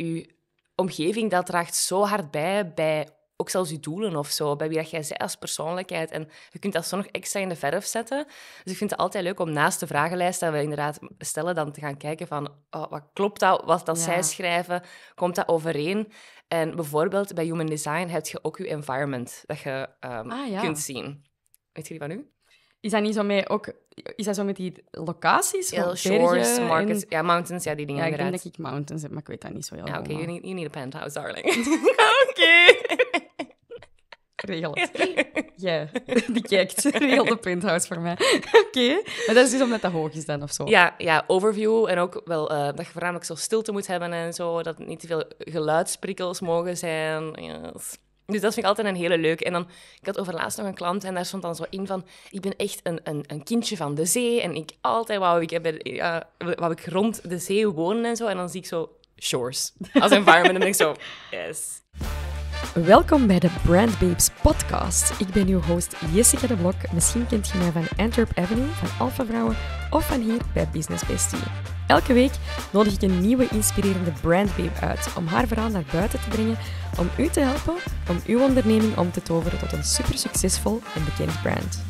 uw omgeving, dat draagt zo hard bij, bij ook zelfs je doelen of zo, bij wie dat jij zij als persoonlijkheid. En je kunt dat zo nog extra in de verf zetten. Dus ik vind het altijd leuk om naast de vragenlijst dat we inderdaad stellen, dan te gaan kijken van oh, wat klopt dat, wat dat zij schrijven, komt dat overeen? En bijvoorbeeld bij Human Design heb je ook je environment dat je ehm, ah, ja. kunt zien. Weet jullie van u? Is dat niet zo mee ook... Is dat zo met die locaties? Heel shores, markets... Ja, mountains, ja, die dingen ja, ik inderdaad. denk dat ik mountains heb, maar ik weet dat niet zo heel ja, Oké, okay, you, need, a penthouse, darling. Oké. Regel Ja, die kijkt. Regel de penthouse voor mij. Oké. Maar dat is dus omdat dat hoog is dan, of zo? Ja, ja overview. En ook wel eh, dat je voornamelijk zo stilte moet hebben en zo. Dat niet te veel geluidsprikkels mogen zijn. Yes. Dus dat vind ik altijd een hele leuk. En dan, ik had overlaatst nog een klant en daar stond dan zo in van... Ik ben echt een, een, een kindje van de zee en ik altijd wou ik, ja wou ik rond de zee wonen en zo. En dan zie ik zo shores als environment en dan ben ik zo, yes. Welkom bij de Brand Babes podcast. Ik ben uw host Jessica de Blok. Misschien kent je mij van Antwerp Avenue, van Alpha Vrouwen of van hier bij Business Bestie. Elke week nodig ik een nieuwe inspirerende Brand Babe uit om haar verhaal naar buiten te brengen, om u te helpen om uw onderneming om te toveren tot een super succesvol en bekend brand.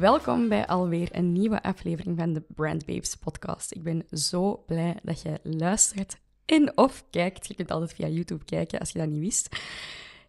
Welkom bij alweer een nieuwe aflevering van de Brand Babes podcast. Ik ben zo blij dat je luistert en of kijkt. Je kunt altijd via YouTube kijken als je dat niet wist.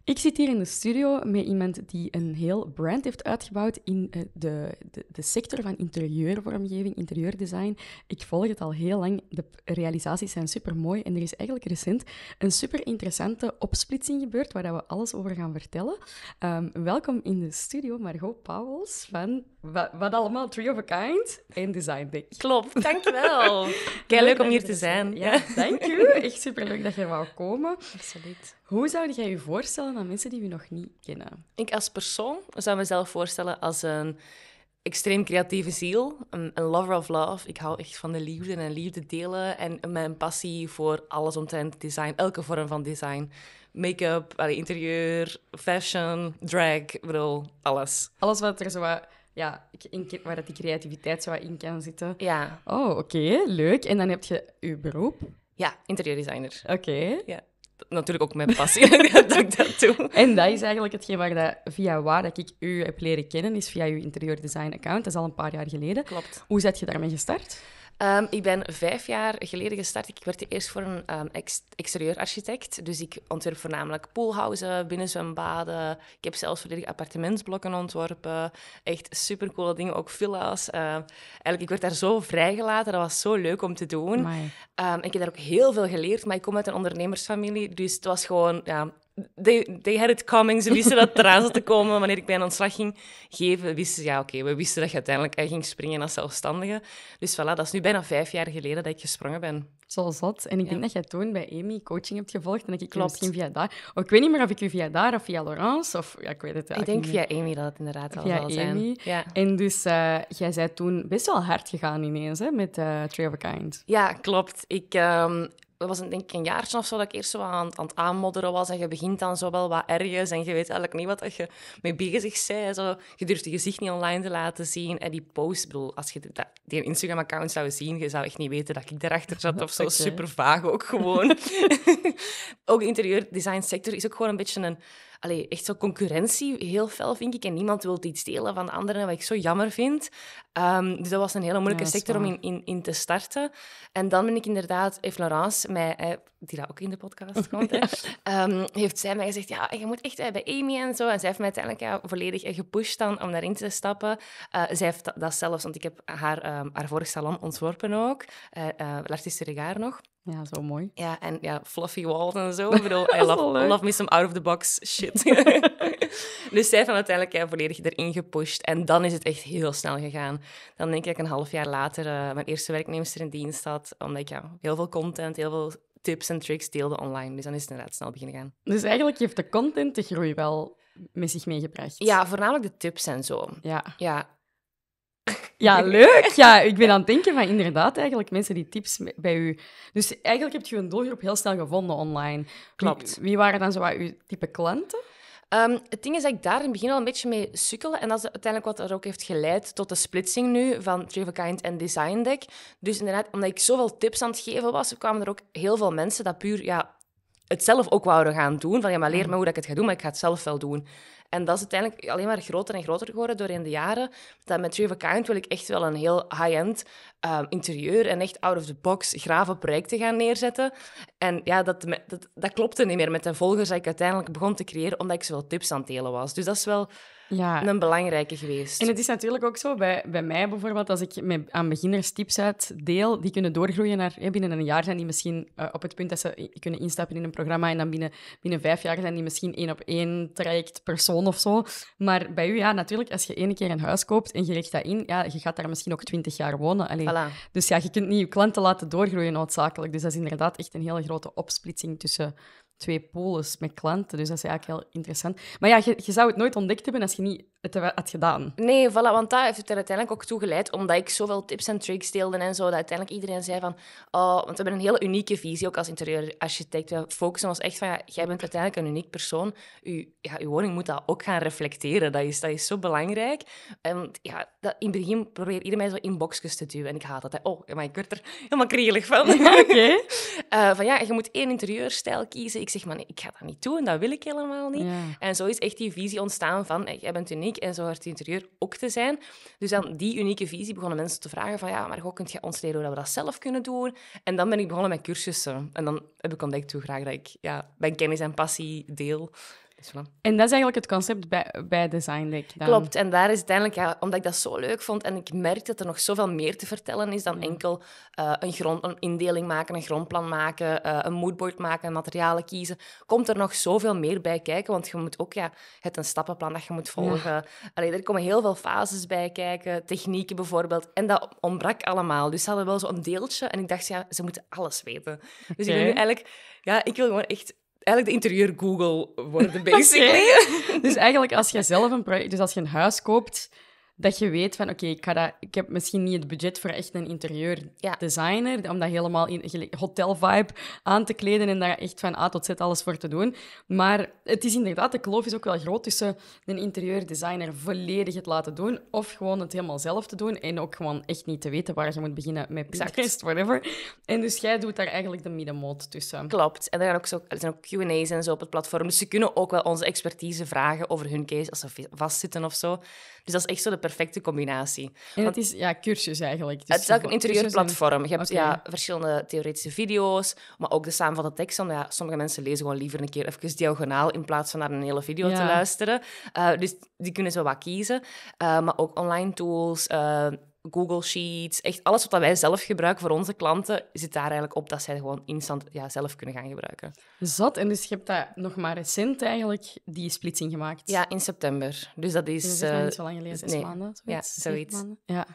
Ik zit hier in de studio met iemand die een heel brand heeft uitgebouwd in eh, de, de, de sector van interieurvormgeving, interieurdesign. Ik volg het al heel lang. De realisaties zijn super mooi en er is eigenlijk recent een super interessante opsplitsing gebeurd waar we alles over gaan vertellen. Ehm, welkom in de studio, Margot Pauwels van wat, allemaal Three of a Kind en Design Klopt, dankjewel. Kijk, leuk om hier te zijn. Ja, dank je. Echt superleuk dat je wou komen. Absoluut. Hoe zou jij je voorstellen aan mensen die we nog niet kennen? Ik als persoon zou mezelf voorstellen als een extreem creatieve ziel, een, lover of love. Ik hou echt van de liefde en liefde delen en mijn passie voor alles omtrent design, elke vorm van design. Make-up, interieur, fashion, drag, bedoel, alles. Alles wat er zo ja, in, waar dat die creativiteit zo in kan zitten. Ja. Oh, oké, leuk. En dan heb je je beroep? Ja, interieurdesigner. Oké. Ja. Natuurlijk ook mijn passie dat ik dat En dat is eigenlijk hetgeen waar dat, via waar dat ik u heb leren kennen, is via uw interieurdesign account. Dat is al een paar jaar geleden. Klopt. Hoe zet je daarmee gestart? Ehm, ik ben vijf jaar geleden gestart. Ik werd eerst voor een um, ex exterieurarchitect. Dus ik ontwerp voornamelijk poolhuizen, binnenzwembaden. Ik heb zelfs volledig appartementsblokken ontworpen. Echt supercoole dingen, ook villa's. Ehm, eigenlijk, ik werd daar zo vrijgelaten. Dat was zo leuk om te doen. Um, ik heb daar ook heel veel geleerd, maar ik kom uit een ondernemersfamilie. Dus het was gewoon ja, they, they had it coming. Ze wisten dat eraan zat te komen wanneer ik bij een ontslag ging geven. Wisten ja, oké, we wisten dat je uiteindelijk eh, ging springen als zelfstandige. Dus voilà, dat is nu bijna vijf jaar geleden dat ik gesprongen ben. Zoals dat. En ik denk dat jij toen bij Amy coaching hebt gevolgd en dat ik Klopt. misschien via daar... Oh, ik weet niet meer of ik u via daar of via Laurence of... Ja, ik weet het Ik denk via Amy dat het inderdaad al via zal Amy. zijn. Ja. En dus eh, jij bent toen best wel hard gegaan ineens hè, met uh, eh, Tree of a Kind. Ja, klopt. Ik, ehm, dat was een, denk ik een jaartje of zo dat ik eerst zo aan, aan het aanmodderen was. En je begint dan zo wel wat ergens en je weet eigenlijk niet wat je mee bezig bent. Zo. Je durft je gezicht niet online te laten zien. En die post, bedoel, als je die Instagram-account zou zien, je zou echt niet weten dat ik daarachter zat of zo. Super vaag ook gewoon. ook de interieurdesign sector is ook gewoon een beetje een allee, echt zo concurrentie heel fel, vind ik. En niemand wil iets delen van anderen, wat ik zo jammer vind. Ehm, dus dat was een hele moeilijke sector om in, in, te starten. En dan ben ik inderdaad, heeft Laurence mij, eh, die daar ook in de podcast komt, ehm, heeft zij mij gezegd, ja, je moet echt eh, bij Amy en zo. En zij heeft mij uiteindelijk ja, volledig eh, gepusht dan om daarin te stappen. Eh, zij heeft dat, zelfs, want ik heb haar, um, haar vorig salon ontworpen ook, uh, uh Regard nog. Ja, zo mooi. Ja, en ja, fluffy walls en zo. Ik bedoel, I love, love me some out-of-the-box shit. dus zij heeft uiteindelijk ja, volledig erin gepusht. En dan is het echt heel snel gegaan. Dan denk ik een half jaar later eh, mijn eerste werknemster in dienst had. Omdat ik ja, heel veel content, heel veel tips en tricks deelde online. Dus dan is het inderdaad snel beginnen gaan. Dus eigenlijk heeft de content de groei wel met zich meegebracht. Ja, voornamelijk de tips en zo. Ja. ja ja, leuk. Ja, ik ben aan het denken van inderdaad eigenlijk mensen die tips bij u... Dus eigenlijk heb je een doelgroep heel snel gevonden online. Klopt. Wie, waren dan zo wat uw type klanten? Ehm, het ding is dat ik daar in het begin al een beetje mee sukkelde. En dat is uiteindelijk wat er ook heeft geleid tot de splitsing nu van Travel Kind en Design Deck. Dus inderdaad, omdat ik zoveel tips aan het geven was, kwamen er ook heel veel mensen dat puur ja, het zelf ook wouden gaan doen. Van ja, maar leer mm. me hoe dat ik het ga doen, maar ik ga het zelf wel doen. En dat is uiteindelijk alleen maar groter en groter geworden door in de jaren. Dat met Tree Account wil ik echt wel een heel high-end ehm, interieur en echt out-of-the-box grave projecten gaan neerzetten. En ja, dat, dat, dat klopte niet meer met de volgers die ik uiteindelijk begon te creëren, omdat ik wel tips aan het delen was. Dus dat is wel ja. een belangrijke geweest. En het is natuurlijk ook zo bij, bij mij bijvoorbeeld, als ik met, aan beginners tips uitdeel, die kunnen doorgroeien naar binnen een jaar zijn die misschien eh, op het punt dat ze kunnen instappen in een programma en dan binnen, binnen vijf jaar zijn die misschien één op één traject persoon of zo. Maar bij u, ja, natuurlijk, als je één keer een huis koopt en je legt dat in, ja, je gaat daar misschien ook twintig jaar wonen. Allee, Dus ja, je kunt niet je klanten laten doorgroeien noodzakelijk. Dus dat is inderdaad echt een hele grote opsplitsing tussen twee poles met klanten. Dus dat is eigenlijk heel interessant. Maar ja, je, je zou het nooit ontdekt hebben als je niet het had gedaan. Nee, voilà, want dat heeft het er uiteindelijk ook toe geleid, omdat ik zoveel tips en tricks deelde en zo, dat uiteindelijk iedereen zei van, oh, want we hebben een hele unieke visie, ook als interieurarchitect. We focussen ons echt van, ja, jij bent uiteindelijk een uniek persoon. Je ja, uw woning moet dat ook gaan reflecteren. Dat is, dat is zo belangrijk. En ja, dat, in het begin probeert iedereen mij zo in boxjes te duwen. En ik haat dat. Hè. Oh, maar ik word er helemaal kriegelig van. Oké. Eh, van ja, je moet één interieurstijl kiezen. Ik zeg, maar nee, ik ga dat niet doen, dat wil ik helemaal niet. En zo is echt die visie ontstaan van, jij bent uniek en zo hard interieur ook te zijn. Dus aan die unieke visie begonnen mensen te vragen van ja, maar hoe kunt je ons leren hoe we dat zelf kunnen doen? En dan ben ik begonnen met cursussen. En dan heb ik ontdekt hoe graag dat ik ja, mijn kennis en passie deel en dat is eigenlijk het concept bij, bij Design Lake. Dan. Klopt, en daar is uiteindelijk, ja, omdat ik dat zo leuk vond en ik merk dat er nog zoveel meer te vertellen is dan mm. enkel eh, een, grond, een indeling maken, een grondplan maken, eh, een moodboard maken, materialen kiezen, komt er nog zoveel meer bij kijken. Want je moet ook, ja, het een stappenplan dat je moet volgen. Ja. Allee, er komen heel veel fases bij kijken, technieken bijvoorbeeld. En dat ontbrak allemaal. Dus ze hadden wel zo'n deeltje en ik dacht, ja, ze moeten alles weten. Dus ik ben nu eigenlijk, ja, ik wil gewoon echt eigenlijk de interieur Google worden, basically. Dus eigenlijk als je zelf een project, dus als je een huis koopt, dat je weet van oké, okay, dat ik heb misschien niet het budget voor echt een interieurdesigner, designer om dat helemaal in hotel-vibe aan te kleden en daar echt van A tot Z alles voor te doen. Maar het is inderdaad, de kloof is ook wel groot tussen een interieurdesigner volledig het laten doen of gewoon het helemaal zelf te doen en ook gewoon echt niet te weten waar je moet beginnen met Pinterest, whatever. En dus jij doet daar eigenlijk de middenmoot tussen. Klopt. En er, ook zo, er zijn ook Q&A's en zo op het platform, dus ze kunnen ook wel onze expertise vragen over hun case als ze vastzitten of zo. Dus dat is echt zo de perfecte combinatie. En het is ja, cursus eigenlijk. Dus het is ook een interieurplatform. Je hebt ja, verschillende theoretische video's, maar ook de samenvatte tekst. Want ja, sommige mensen lezen gewoon liever een keer even diagonaal in plaats van naar een hele video te luisteren. Eh, dus die kunnen zo wat kiezen. Eh, maar ook online tools, eh, Google Sheets, echt alles wat wij zelf gebruiken voor onze klanten, zit daar eigenlijk op dat zij gewoon instant ja, zelf kunnen gaan gebruiken. Zat, en dus je hebt dat nog maar recent eigenlijk, die splitsing gemaakt? Ja, in september. Dus dat is... Dus dat niet eh, zo lang geleden, zes maanden? Zoiets, ja, zoiets. Maanden. Ja,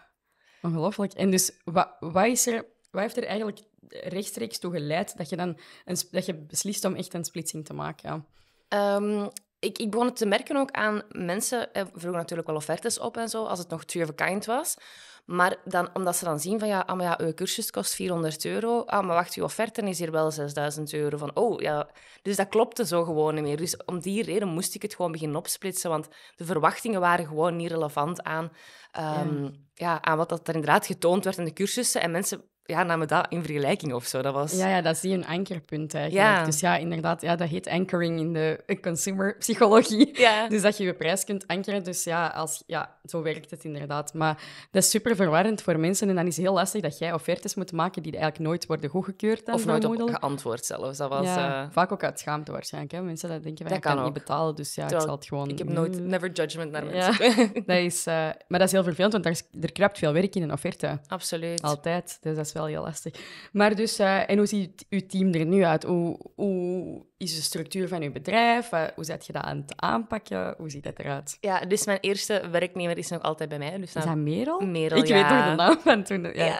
ongelooflijk. En dus wat, wat, is er, wat heeft er eigenlijk rechtstreeks toe geleid dat je, dan een, dat je beslist om echt een splitsing te maken? Ja. Ehm, ik, ik begon het te merken ook aan mensen. Eh, vroegen natuurlijk wel offertes op en zo, als het nog two of kind was. Maar dan, omdat ze dan zien van, ja, ah, maar ja, uw cursus kost 400 euro. Ah, maar wacht, uw offerte is hier wel 6000 euro. Van, oh, ja. Dus dat klopte zo gewoon niet meer. Dus om die reden moest ik het gewoon beginnen opsplitsen, want de verwachtingen waren gewoon niet relevant aan, ehm, ja. ja. aan wat dat er inderdaad getoond werd in de cursussen. En mensen ja, namen dat in vergelijking of zo. Dat was... Ja, ja, dat is je een ankerpunt eigenlijk. Dus ja, inderdaad, ja, dat heet anchoring in de consumerpsychologie. Dus dat je je prijs kunt ankeren. Dus ja, als, ja, zo werkt het inderdaad. Maar dat is super verwarrend voor mensen. En dan is het heel lastig dat jij offertes moet maken die eigenlijk nooit worden goedgekeurd. Of nooit op geantwoord zelfs. Dat was, ja, eh, Vaak ook uit schaamte waarschijnlijk. Hè? Mensen dat denken, van, dat ik kan, niet betalen, dus ja, ik zal het gewoon... Ik heb nooit mm. never judgment naar mensen. dat is, eh, Maar dat is heel vervelend, want er kruipt veel werk in een offerte. Absoluut. Altijd. Dus dat is wel heel lastig. Maar dus, eh, en hoe ziet uw team er nu uit? hoe is de structuur van je bedrijf? hoe zet je dat aan het aanpakken? Hoe ziet dat eruit? Ja, dus mijn eerste werknemer is nog altijd bij mij. Dus Is dat Merel? Merel, Ik weet nog de naam van toen. Ja.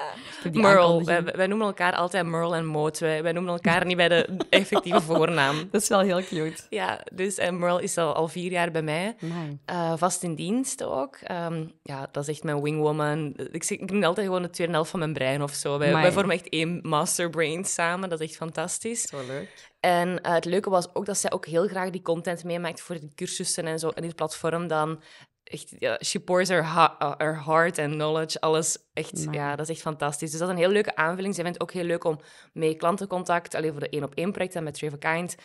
Merle. Wij, noemen elkaar altijd Merle en Moot. Wij, noemen elkaar niet bij de effectieve voornaam. Dat is wel heel cute. Ja, dus en eh, Merle is al, al vier jaar bij mij. Uh, vast in dienst ook. Ehm, ja, dat is echt mijn wingwoman. Ik, ik noem altijd gewoon de tweede helft van mijn brein of zo. Wij, vormen echt één masterbrain samen. Dat is echt fantastisch. Zo leuk. En eh, het leuke was ook dat zij ook heel graag die content meemaakt voor de cursussen en zo. En dit platform dan echt, ja, she pours her, eh, her heart and knowledge, alles. Echt, ja, dat is echt fantastisch. Dus dat is een heel leuke aanvulling. Zij vindt ook heel leuk om mee klantencontact, alleen voor de één-op-één projecten met Trevor Kind.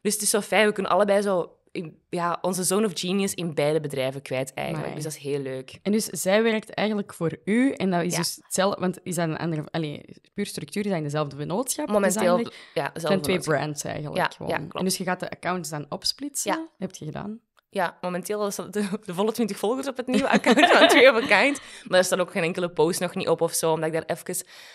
Dus het is zo fijn, we kunnen allebei zo ja, onze zone of genius in beide bedrijven kwijt eigenlijk. Dus dat is heel leuk. En dus zij werkt eigenlijk voor u en dat is dus hetzelfde, want is dat een andere, alleen puur structuur, zijn dezelfde vennootschap? Momenteel, ja, dezelfde twee brands eigenlijk ja, gewoon. Ja, En dus je gaat de accounts dan opsplitsen? Ja. Heb je gedaan? Ja, momenteel is dat de, volle 20 volgers op het nieuwe account van Tree of a Kind. Maar er staat ook geen enkele post nog niet op of zo, omdat ik daar even...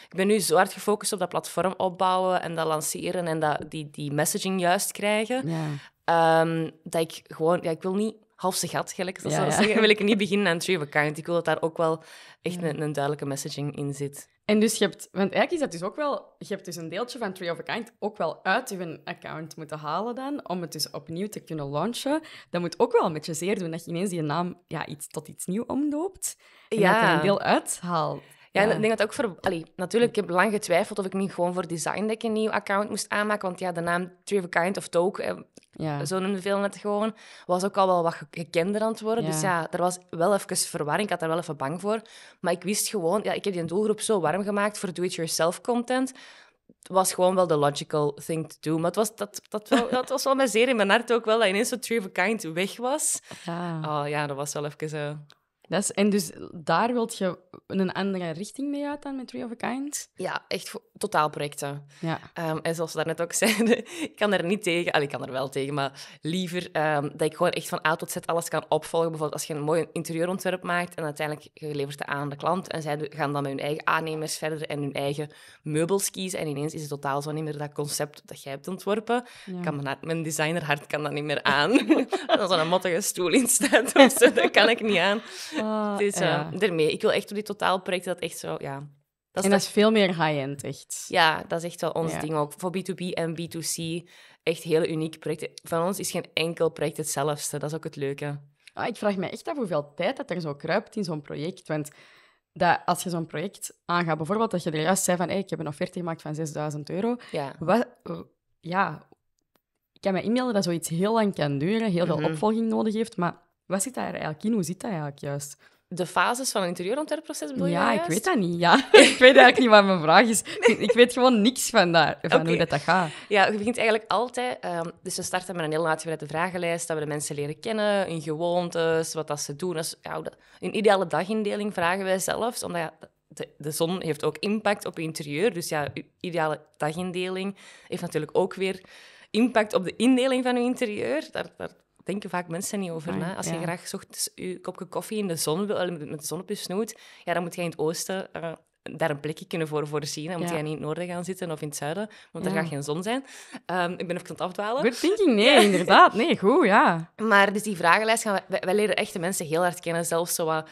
Ik ben nu zo hard gefocust op dat platform opbouwen en dat lanceren en dat, die, die messaging juist krijgen. Ja. Ehm, dat ik gewoon, ja, ik wil niet half halfse gat, gelijk dat zeggen, wil ik niet beginnen aan Tree of Account. Ik wil dat daar ook wel echt een, een, duidelijke messaging in zit. En dus je hebt, want eigenlijk is dat dus ook wel, je hebt dus een deeltje van Tree of Account ook wel uit je account moeten halen dan, om het dus opnieuw te kunnen launchen. Dat moet ook wel een beetje zeer doen dat je ineens je naam ja, iets, tot iets nieuws omdoopt. En dat er een deel uithaalt. Ja, en ik denk dat ook voor... Allee, natuurlijk, ik heb lang getwijfeld of ik niet gewoon voor design dat ik een nieuw account moest aanmaken. Want ja, de naam of Kind of Talk eh, ja. zo noemde veel net gewoon, was ook al wel wat gekender aan het worden. Dus ja, er was wel even verwarring. Ik had daar wel even bang voor. Maar ik wist gewoon... Ja, ik heb die doelgroep zo warm gemaakt voor do-it-yourself content was gewoon wel de logical thing to do. Maar het was, dat, dat, wel, dat was wel mijn zeer in mijn hart ook wel, dat ineens zo of Kind weg was. Ja. Oh ja, dat was wel even... zo. Eh, en dus daar wilt je een andere richting mee uit dan met three of a Kind? Ja, echt totaalprojecten. Ja. Ehm, en zoals we daarnet ook zeiden, ik kan er niet tegen, al ik kan er wel tegen, maar liever ehm, dat ik gewoon echt van A tot Z alles kan opvolgen. Bijvoorbeeld als je een mooi interieurontwerp maakt en uiteindelijk geleverd levert het aan de klant en zij gaan dan met hun eigen aannemers verder en hun eigen meubels kiezen. En ineens is het totaal zo niet meer dat concept dat jij hebt ontworpen. Kan mijn, mijn designerhart kan dat niet meer aan. Als er een mottige stoel in staat dat kan ik niet aan dus, ja. daarmee. Ik wil echt op die totaalprojecten dat echt zo, ja. Dat en dat, is veel meer high-end, echt. Ja, dat is echt wel ons ding ook. Voor B2B en B2C, echt hele unieke projecten. Van ons is geen enkel project hetzelfde. Dat is ook het leuke. Ah, ik vraag me echt af hoeveel tijd dat er zo kruipt in zo'n project. Want dat als je zo'n project aangaat, bijvoorbeeld dat je er juist zei van ik heb een offerte gemaakt van 6000 euro. Ja. Wat, eh, ja, ik kan me mail dat zoiets heel lang kan duren, heel veel mhm. opvolging nodig heeft, maar wat zit daar eigenlijk in? Hoe zit dat eigenlijk juist? De fases van een interieurontwerpproces bedoel ja, je Ja, ik weet dat niet. Ja. ik weet eigenlijk niet wat mijn vraag is. Ik weet gewoon niks van, daar, van hoe dat, dat gaat. Ja, je begint eigenlijk altijd... Ehm, dus we starten met een heel uitgebreide vragenlijst, dat we de mensen leren kennen, hun gewoontes, wat dat ze doen. Dus, ja, een ideale dagindeling vragen wij zelfs, omdat... de, de, zon heeft ook impact op je interieur. Dus ja, je ideale dagindeling heeft natuurlijk ook weer impact op de indeling van je interieur. Daar, daar denken vaak mensen niet over. Als je graag zocht je kopje koffie in de zon wil, met, de zon op je snoet, ja, dan moet je in het oosten eh, daar een plekje kunnen voor voorzien. Dan moet ja. jij niet in het noorden gaan zitten of in het zuiden, want er gaat geen zon zijn. Ehm, ik ben even aan het afdwalen. Good thinking, nee, inderdaad. Nee, goed, ja. Maar dus die vragenlijst, gaan wij, wij leren echte mensen heel hard kennen. Zelfs zo wat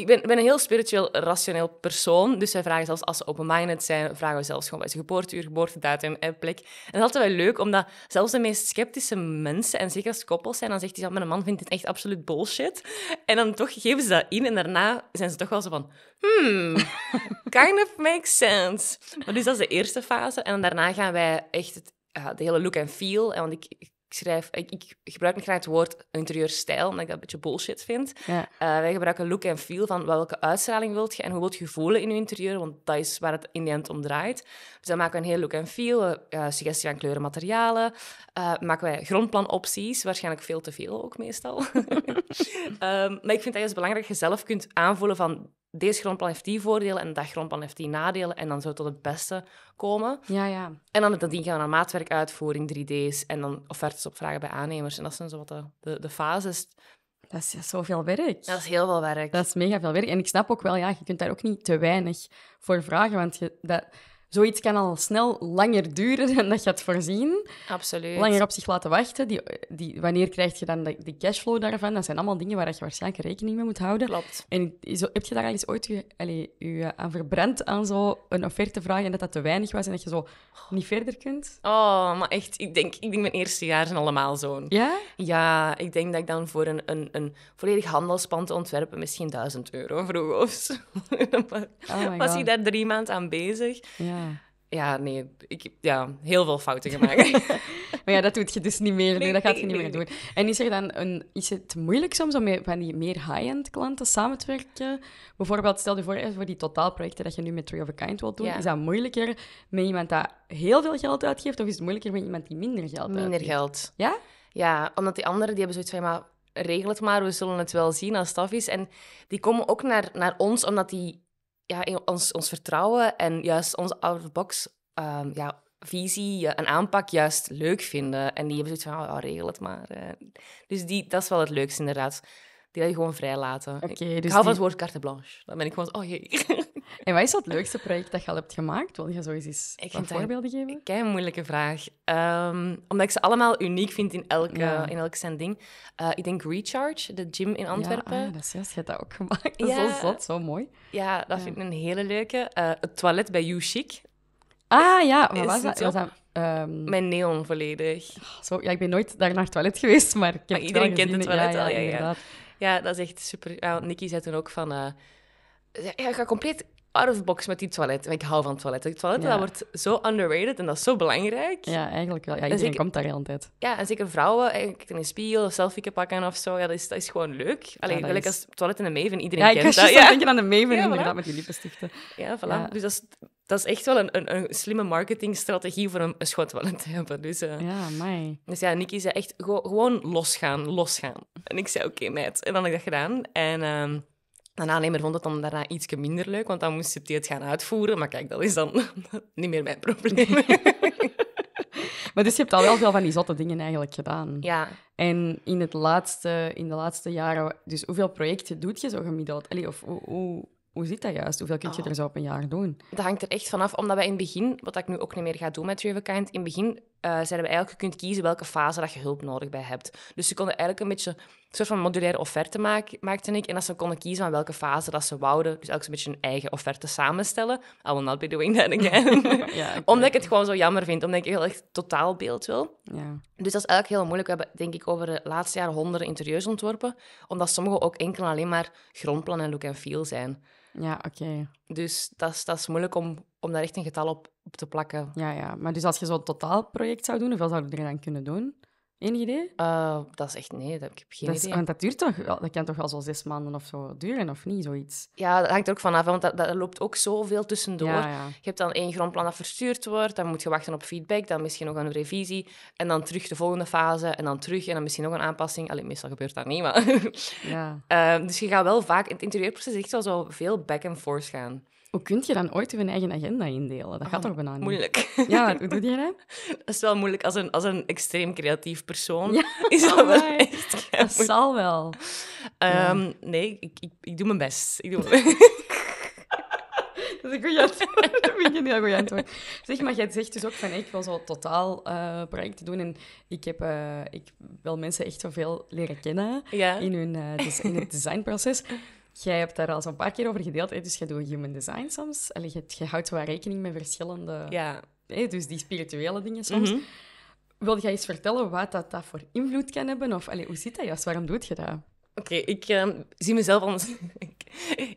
ik ben, ben, een heel spiritueel, rationeel persoon. Dus zij vragen zelfs als ze open-minded zijn, vragen we zelfs gewoon bij zijn geboorteuur, geboortedatum en plek. En dat is altijd wel leuk, omdat zelfs de meest sceptische mensen, en zeker als koppels zijn, dan zegt hij, dat ah, mijn man vindt dit echt absoluut bullshit. En dan toch geven ze dat in en daarna zijn ze toch wel zo van, hmm, kind of makes sense. Maar dus dat is de eerste fase. En daarna gaan wij echt het, de hele look en feel, en want ik ik ik, gebruik niet graag het woord interieurstijl, omdat ik dat een beetje bullshit vind. Ja. Eh, wij gebruiken look en feel van welke uitstraling wilt je en hoe wilt je voelen in je interieur, want dat is waar het in de end om draait. Dus dan maken we een heel look en feel, eh, suggestie aan kleuren, materialen, eh, maken wij grondplanopties, waarschijnlijk veel te veel ook meestal. Ehm, maar ik vind dat juist belangrijk dat je zelf kunt aanvoelen van deze grondplan heeft die voordelen en dat grondplan heeft die nadelen. En dan zou het tot het beste komen. Ja, ja. En dan gaan we naar maatwerk uitvoering, 3D's en dan offertes opvragen bij aannemers. En dat zijn zo wat de, de, fases. Dat is ja, zoveel werk. Dat is heel veel werk. Dat is mega veel werk. En ik snap ook wel, ja, je kunt daar ook niet te weinig voor vragen, want je, dat, zoiets kan al snel langer duren dan dat je het voorzien. Absoluut. Langer op zich laten wachten. Die, die, wanneer krijg je dan de, die cashflow daarvan? Dat zijn allemaal dingen waar je waarschijnlijk rekening mee moet houden. Klopt. En heb je daar al eens ooit je, allez, eh, aan verbrand aan zo een offerte vragen en dat dat te weinig was en dat je zo niet verder kunt? Oh, maar echt, ik denk, ik denk mijn eerste jaar zijn allemaal zo'n. Ja? Ja, ik denk dat ik dan voor een, een, een volledig handelspand te ontwerpen misschien 1000 euro vroeg of zo. Oh was ik daar drie maanden aan bezig. Ja ja, nee, ik ja, heel veel fouten gemaakt. maar ja, dat doet je dus niet meer. Nee, dat gaat je niet meer doen. En is, er dan een, is het moeilijk soms om met van die meer high-end klanten samen te werken? Bijvoorbeeld, stel je voor, voor die totaalprojecten dat je nu met Three of a Kind wilt doen. Is dat moeilijker met iemand dat heel veel geld uitgeeft? Of is het moeilijker met iemand die minder geld minder uitgeeft? Minder geld. Ja? Ja, omdat die anderen, die hebben zoiets van, maar regel het maar, we zullen het wel zien als het is. En die komen ook naar, naar ons, omdat die ja, ons, ons vertrouwen en juist onze out-of-box ehm, ja, visie en aanpak juist leuk vinden. En die hebben zoiets van, oh, oh regel het maar. Eh. Dus die, dat is wel het leukste inderdaad. Die wil je gewoon vrij laten. Okay, ik dus hou van het woord carte blanche. Dan ben ik gewoon, oh jee. En wat is het leukste project dat je al hebt gemaakt? Wil je zo eens ik voorbeelden geven? Kijk, een moeilijke vraag. Ehm, omdat ik ze allemaal uniek vind in elk, in elk zijn ding. Eh, ik denk Recharge, de gym in Antwerpen. Ja, ah, dat is juist. Je hebt dat ook gemaakt. Dat is zo zo mooi. Ja, dat vind ik een hele leuke. Eh, het toilet bij You Chic. Ah ja, wat was dat? Ehm, Mijn neon volledig. Ah, zo, ja, ik ben nooit daar naar het toilet geweest, maar ik heb iedereen kent het toilet al. Ja, ja, dat is echt super. Ja, Nicky zei toen ook van... Uh, ja, ga compleet out of the box met die toilet. ik hou van toiletten. Toiletten, ja. dat wordt zo underrated en dat is zo belangrijk. Ja, eigenlijk wel. Ja, iedereen komt daar heel altijd. Ja, en zeker vrouwen. eigenlijk in een spiegel of selfie pakken of zo. Ja, dat is, dat is gewoon leuk. Alleen ja, als toiletten in de Maven. Iedereen ja, kent dat. Ja, denk je aan de Maven ja, inderdaad, voilà. met die lippenstichten. Ja, voilà. Dus dat is, dat is echt wel een, een, slimme marketingstrategie voor een, een schoon toilet te hebben. Dus, eh, ja, mij. Dus ja, Nikki zei echt gewoon losgaan, losgaan. En ik zei, oké met. meid. En dan heb ik dat gedaan. En... Ehm, een aannemer vond het dan daarna iets minder leuk, want dan moest je het gaan uitvoeren. Maar kijk, dat is dan niet meer mijn probleem. maar dus je hebt al wel veel van die zotte dingen eigenlijk gedaan. Ja. En in, het laatste, in de laatste jaren, dus hoeveel projecten doet je zo gemiddeld? of hoe, hoe, hoe zit dat juist? Hoeveel kun je oh. er zo op een jaar doen? Dat hangt er echt vanaf, omdat wij in het begin, wat ik nu ook niet meer ga doen met Travel in het begin uh, ze hebben eigenlijk kunt kiezen welke fase dat je hulp nodig bij hebt. Dus ze konden eigenlijk een beetje een soort van modulaire offerte maken, maakte ik. En dat ze konden kiezen van welke fase dat ze wouden. Dus elk een beetje een eigen offerte samenstellen. I will not be doing that again. ja, omdat ik het gewoon zo jammer vind. Omdat ik heel echt totaalbeeld wil. Ja. Dus dat is eigenlijk heel moeilijk. We hebben denk ik over de laatste jaren honderden interieurs ontworpen. Omdat sommige ook enkel alleen maar grondplan en look en feel zijn. Ja, oké. Dus dat is, dat is moeilijk om om daar echt een getal op, op te plakken. Ja, ja. Maar dus als je zo'n totaalproject zou doen, hoeveel zou je er dan kunnen doen? Eén idee? Eh, dat is echt nee, dat, ik geen idee. Want dat duurt toch, dat kan toch wel zo zes maanden of zo duren, of niet, zoiets? Ja, dat hangt er ook vanaf, want dat, dat loopt ook zoveel tussendoor. Je hebt dan één grondplan dat verstuurd wordt, dan moet je wachten op feedback, dan misschien nog een revisie, en dan terug de volgende fase, en dan terug, en dan misschien nog een aanpassing. Alleen meestal gebeurt dat niet, maar... Ja. Ehm, dus je gaat wel vaak, in het interieurproces echt wel zo veel back and forth gaan. Hoe kun je dan ooit je eigen agenda indelen? Dat gaat ah, toch bijna niet? Moeilijk. Ja, hoe doe je dat? Dat is wel moeilijk. Als een, als een extreem creatief persoon ja, is dat wel echt... dat zal wel. Ehm, nee, ik, ik, doe mijn best. Ik doe dat is een goede antwoord. Dat vind ik een heel antwoord. Zeg, maar jij zegt dus ook van, ik wil zo totaal uh, projecten doen. En ik, heb, eh, ik wil mensen echt zoveel leren kennen in, hun, dus in het designproces. Jij hebt daar al zo'n paar keer over gedeeld. Hè? Dus jij doet human design soms. Allee, je, houdt wel rekening met verschillende... Ja. Hè? Dus die spirituele dingen soms. Mhm. Wil jij eens vertellen wat dat, dat voor invloed kan hebben? Of hoe zit dat juist? Waarom doe je dat? Oké, ik ehm, zie mezelf als,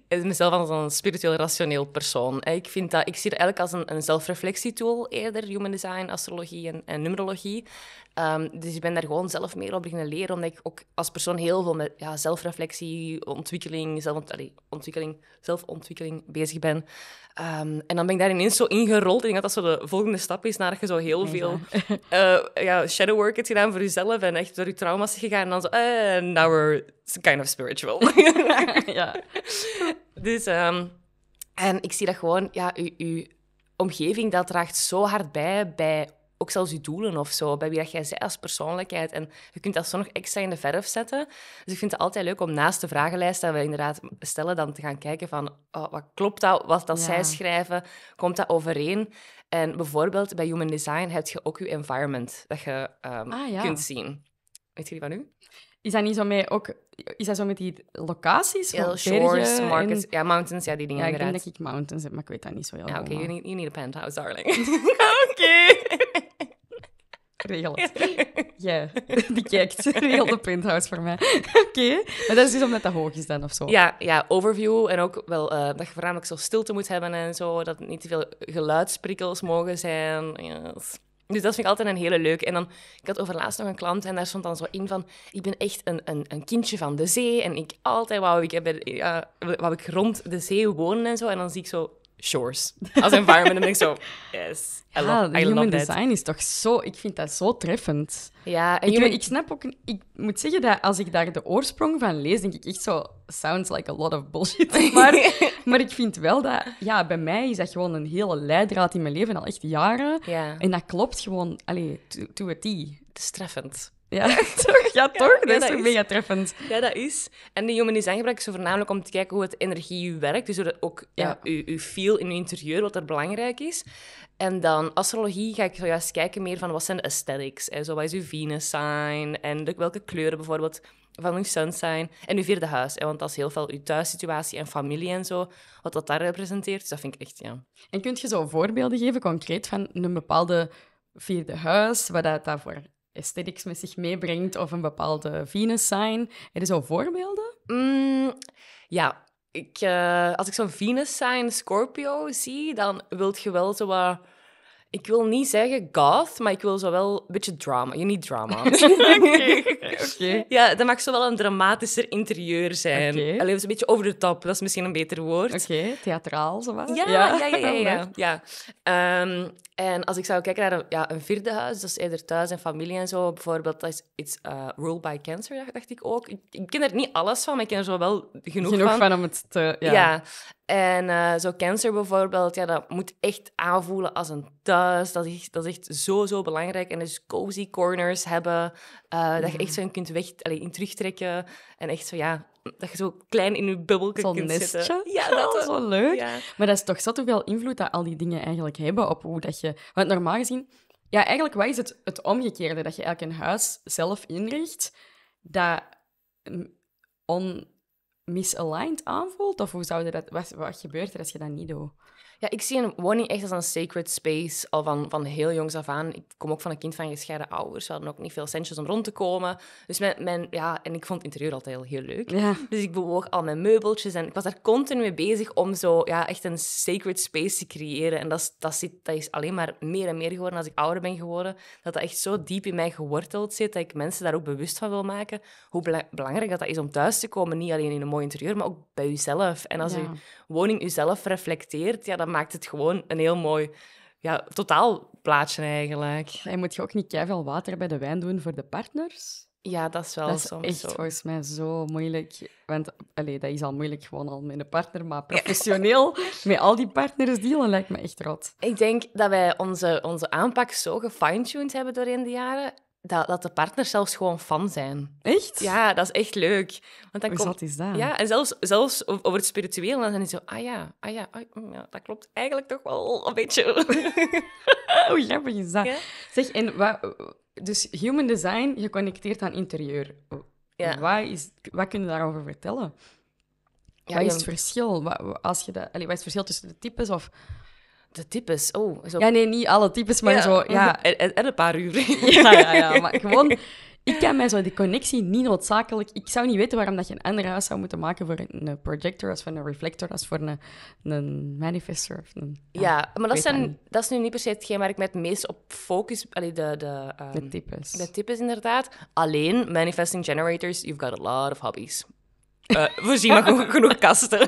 mezelf als een spiritueel rationeel persoon. Ik, vind dat, ik zie het eigenlijk als een, zelfreflectietool eerder, human design, astrologie en numerologie. Ehm, dus ik ben daar gewoon zelf meer op beginnen leren, omdat ik ook als persoon heel veel met ja, zelfreflectie, ontwikkeling, zelf, allee, ontwikkeling, zelfontwikkeling bezig ben. Ehm, en dan ben ik daar ineens zo ingerold. Ik denk dat dat zo de volgende stap is, nadat je zo heel veel eh, ja, shadow work hebt gedaan voor jezelf en echt door je trauma's gegaan. En dan zo, uh, now we're kind of spiritual. ja. Dus, ehm, en ik zie dat gewoon, ja, uw omgeving, dat draagt zo hard bij, bij ook zelfs je doelen of zo, bij wie dat jij zij als persoonlijkheid. En je kunt dat zo nog extra in de verf zetten. Dus ik vind het altijd leuk om naast de vragenlijst dat we inderdaad stellen, dan te gaan kijken van oh, wat klopt dat, wat dat zij schrijven, komt dat overeen? En bijvoorbeeld bij Human Design heb je ook je environment dat je ehm, ah, kunt zien. Weet je van u? Is dat niet zo mee ook... Is dat zo met die locaties? Heel shores, markets... Ja, mountains, ja, die dingen Ja, ik denk dat ik mountains heb, maar ik weet dat niet zo heel Ja, oké, you, need, you need a penthouse, darling. oké. Regel ja, die kijkt. Regel de penthouse voor mij. Oké. Maar dat is dus net dat hoog is dan, of zo? Ja, ja overview. En ook wel eh, dat je voornamelijk zo stilte moet hebben en zo. Dat niet te veel geluidsprikkels mogen zijn. Dus dat vind ik altijd een hele leuke. En dan, ik had overlaatst nog een klant en daar stond dan zo in van... Ik ben echt een, een, een kindje van de zee en ik altijd wou ik, ja, wou ik rond de zee wonen en zo. En dan zie ik zo shores als environment. en ben ik zo, yes, I ja, love, I love that. design is toch zo... Ik vind dat zo treffend. Ja, en ik, snap ook... Ik moet zeggen dat als ik daar de oorsprong van lees, denk ik echt zo... Sounds like a lot of bullshit. Maar, maar ik vind wel dat... Ja, bij mij is dat gewoon een hele leidraad in mijn leven, al echt jaren. Ja. En dat klopt gewoon, allee, to, to a T. Het is treffend. Ja, toch? Ja, toch? dat is toch mega treffend. Ja, dat is. En die human design gebruik ik dus zo voornamelijk om te kijken hoe het energie u werkt. Dus ook ja, ja. Uw, feel in uw interieur, wat er belangrijk is. En dan astrologie ga ik zojuist kijken meer van wat zijn de aesthetics. Hè? Zo, wat is uw Venus sign? En welke kleuren bijvoorbeeld van uw sun sign? En uw vierde huis. Hè? Want dat is heel veel uw thuissituatie en familie en zo. Wat dat daar representeert. Dus dat vind ik echt, ja. En kunt je zo voorbeelden geven, concreet, van een bepaalde vierde huis, wat dat daarvoor aesthetics met zich meebrengt of een bepaalde Venus sign. Heb je zo voorbeelden? Mm, ja, ik, eh, als ik zo'n Venus sign Scorpio zie, dan wilt je wel zo wat ik wil niet zeggen goth, maar ik wil zo wel een beetje drama. Je niet drama. Oké. Ja, dat mag zo wel een dramatischer interieur zijn. Okay. Alleen een beetje over de top, dat is misschien een beter woord. Oké, theatraal, zo wat. Ja, ja, ja, ja. ja, ehm, en als ik zou kijken naar een, ja, een vierde huis, dat is eerder thuis en familie en zo, bijvoorbeeld, dat is iets uh, Rule by Cancer, dacht ik ook. Ik, ken er niet alles van, maar ik ken er zo wel genoeg, genoeg van. Genoeg van om het te... Ja. En uh, zo cancer bijvoorbeeld, ja, dat moet echt aanvoelen als een thuis. Dat is, dat is echt zo, zo belangrijk. En dus cozy corners hebben, eh, dat je echt zo kunt weg, allez, in terugtrekken. En echt zo, ja, dat je zo klein in je bubbel Zo'n kunt zitten. Ja, dat is wel leuk. Maar dat is toch zat hoeveel invloed dat al die dingen eigenlijk hebben op hoe dat je... Want normaal gezien... Ja, eigenlijk, wat is het, het omgekeerde? Dat je eigenlijk een huis zelf inricht dat mm, on misaligned aanvoelt? Of hoe zou dat, wat, wat gebeurt er als je dat niet doet? Ja, ik zie een woning echt als een sacred space, al van, van heel jongs af aan. Ik kom ook van een kind van gescheiden ouders. We hadden ook niet veel centjes om rond te komen. Dus mijn, mijn, ja, en ik vond het interieur altijd heel, heel leuk. Dus ik bewoog al mijn meubeltjes en ik was daar continu mee bezig om zo ja, echt een sacred space te creëren. En dat is, dat, zit, dat is alleen maar meer en meer geworden als ik ouder ben geworden. Dat dat echt zo diep in mij geworteld zit, dat ik mensen daar ook bewust van wil maken. Hoe belangrijk dat, dat is om thuis te komen, niet alleen in een mooi interieur, maar ook bij jezelf. En als je woning jezelf reflecteert, ja, maakt het gewoon een heel mooi ja, plaatje eigenlijk. En moet je ook niet veel water bij de wijn doen voor de partners? Ja, dat is wel dat is soms echt volgens mij zo moeilijk. Want allee, dat is al moeilijk gewoon al met een partner, maar professioneel met al die partners dealen lijkt me echt rot. Ik denk dat wij onze, onze aanpak zo gefine-tuned hebben in de jaren dat, dat de partners zelfs gewoon fan zijn. Echt? Ja, dat is echt leuk. Want dan komt, is dat? Ja, en zelfs, zelfs over het spiritueel, dan zijn ze zo... Ah ja, ah ja, ah, mm, ja dat klopt eigenlijk toch wel een beetje. Hoe oh, grappig is dat? Zeg, en wat, dus human design geconnecteerd aan interieur. Ja. Wat, is, wat kun je daarover vertellen? Ja, wat is het verschil? als je dat, allez, wat is het verschil tussen de types? Of de types, oh. Zo... Ja, nee, niet alle types, maar zo... Ja. En, een paar uur. Ja, ja, ja, maar gewoon... Ik ken mij zo die connectie niet noodzakelijk... Ik zou niet weten waarom dat je een ander zou moeten maken voor een projector, als voor een reflector, als voor een, een manifester. ja, maar dat, zijn, dat is nu niet per se hetgeen waar ik me het meest op focus... de, de, de ehm, types. De types, inderdaad. Alleen, manifesting generators, you've got a lot of hobbies. Eh, we zien maar genoeg kasten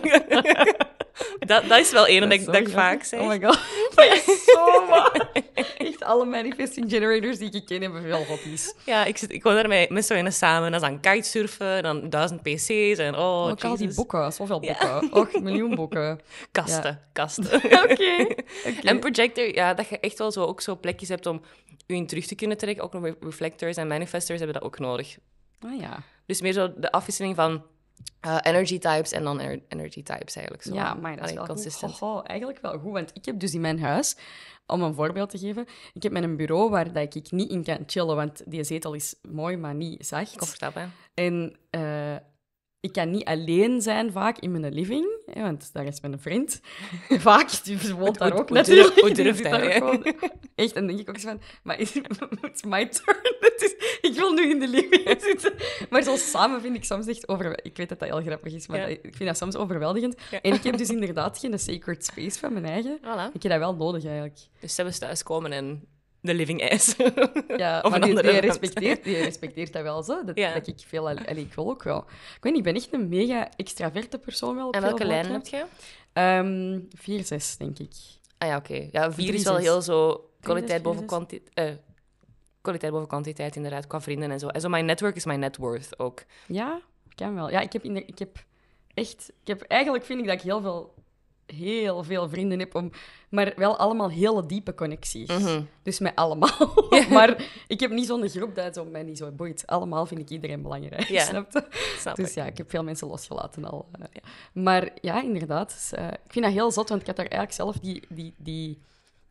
dat, dat is wel één dat, dat, ik, ik vaak zeg. Oh my god, dat is zo mooi. Echt alle manifesting generators die ik ken hebben veel hobby's. Ja, ik, zit, ik woon daar met, mensen samen. Dat is aan kitesurfen, dan duizend pc's en oh, oh al die boeken, zoveel boeken. Ja. Och, miljoen boeken. Kasten, kasten. Oké. En projector, ja, dat je echt wel zo, ook zo plekjes hebt om je in terug te kunnen trekken. Ook nog reflectors en manifestors hebben dat ook nodig. Ah ja. Dus meer zo de afwisseling van eh, energy types en dan energy types eigenlijk. Zo. Ja, maar dat is wel consistent. Goh, eigenlijk wel goed, want ik heb dus in mijn huis, om een voorbeeld te geven, ik heb mijn bureau waar dat ik niet in kan chillen, want die zetel is mooi, maar niet zacht. Comfortabel, En eh, ik kan niet alleen zijn vaak in mijn living, hè, want daar is mijn vriend. Vaak, die woont daar ook natuurlijk. Hoe durft Echt, en denk ik ook eens van, maar is, mijn my turn. is, ik wil nu in de living zitten. Maar zo samen vind ik soms echt overweldigend. Ik weet dat dat heel grappig is, maar ik vind dat soms overweldigend. En ik heb dus inderdaad geen sacred space van mijn eigen. Ik heb dat wel nodig eigenlijk. Dus we thuis komen en de living ass. ja, of maar die, respecteert, die respecteert dat wel zo. Dat, dat ik veel... Allee, ik wil ook wel. Ik weet niet, ik ben echt een mega extraverte persoon wel. En welke lijn heb je? Um, ehm, 4-6, denk ik. Ah ja, oké. Ja, 4 is wel heel zo... Kwaliteit boven kwantiteit... Eh, kwaliteit boven kwantiteit, inderdaad, qua vrienden en zo. En zo, mijn network is mijn net worth ook. Ja, kan wel. Ja, ik heb, in de, ik heb echt... Ik heb, eigenlijk vind ik dat ik heel veel heel veel vrienden heb, om, maar wel allemaal hele diepe connecties. Mhm. Dus met allemaal. maar ik heb niet zo'n groep dat mij niet zo boeit. Allemaal vind ik iedereen belangrijk, ja. snap dus ja, ik heb veel mensen losgelaten al. Eh. Ja. Maar ja, inderdaad. Dus, eh, ik vind dat heel zot, want ik had daar eigenlijk zelf die, die, die...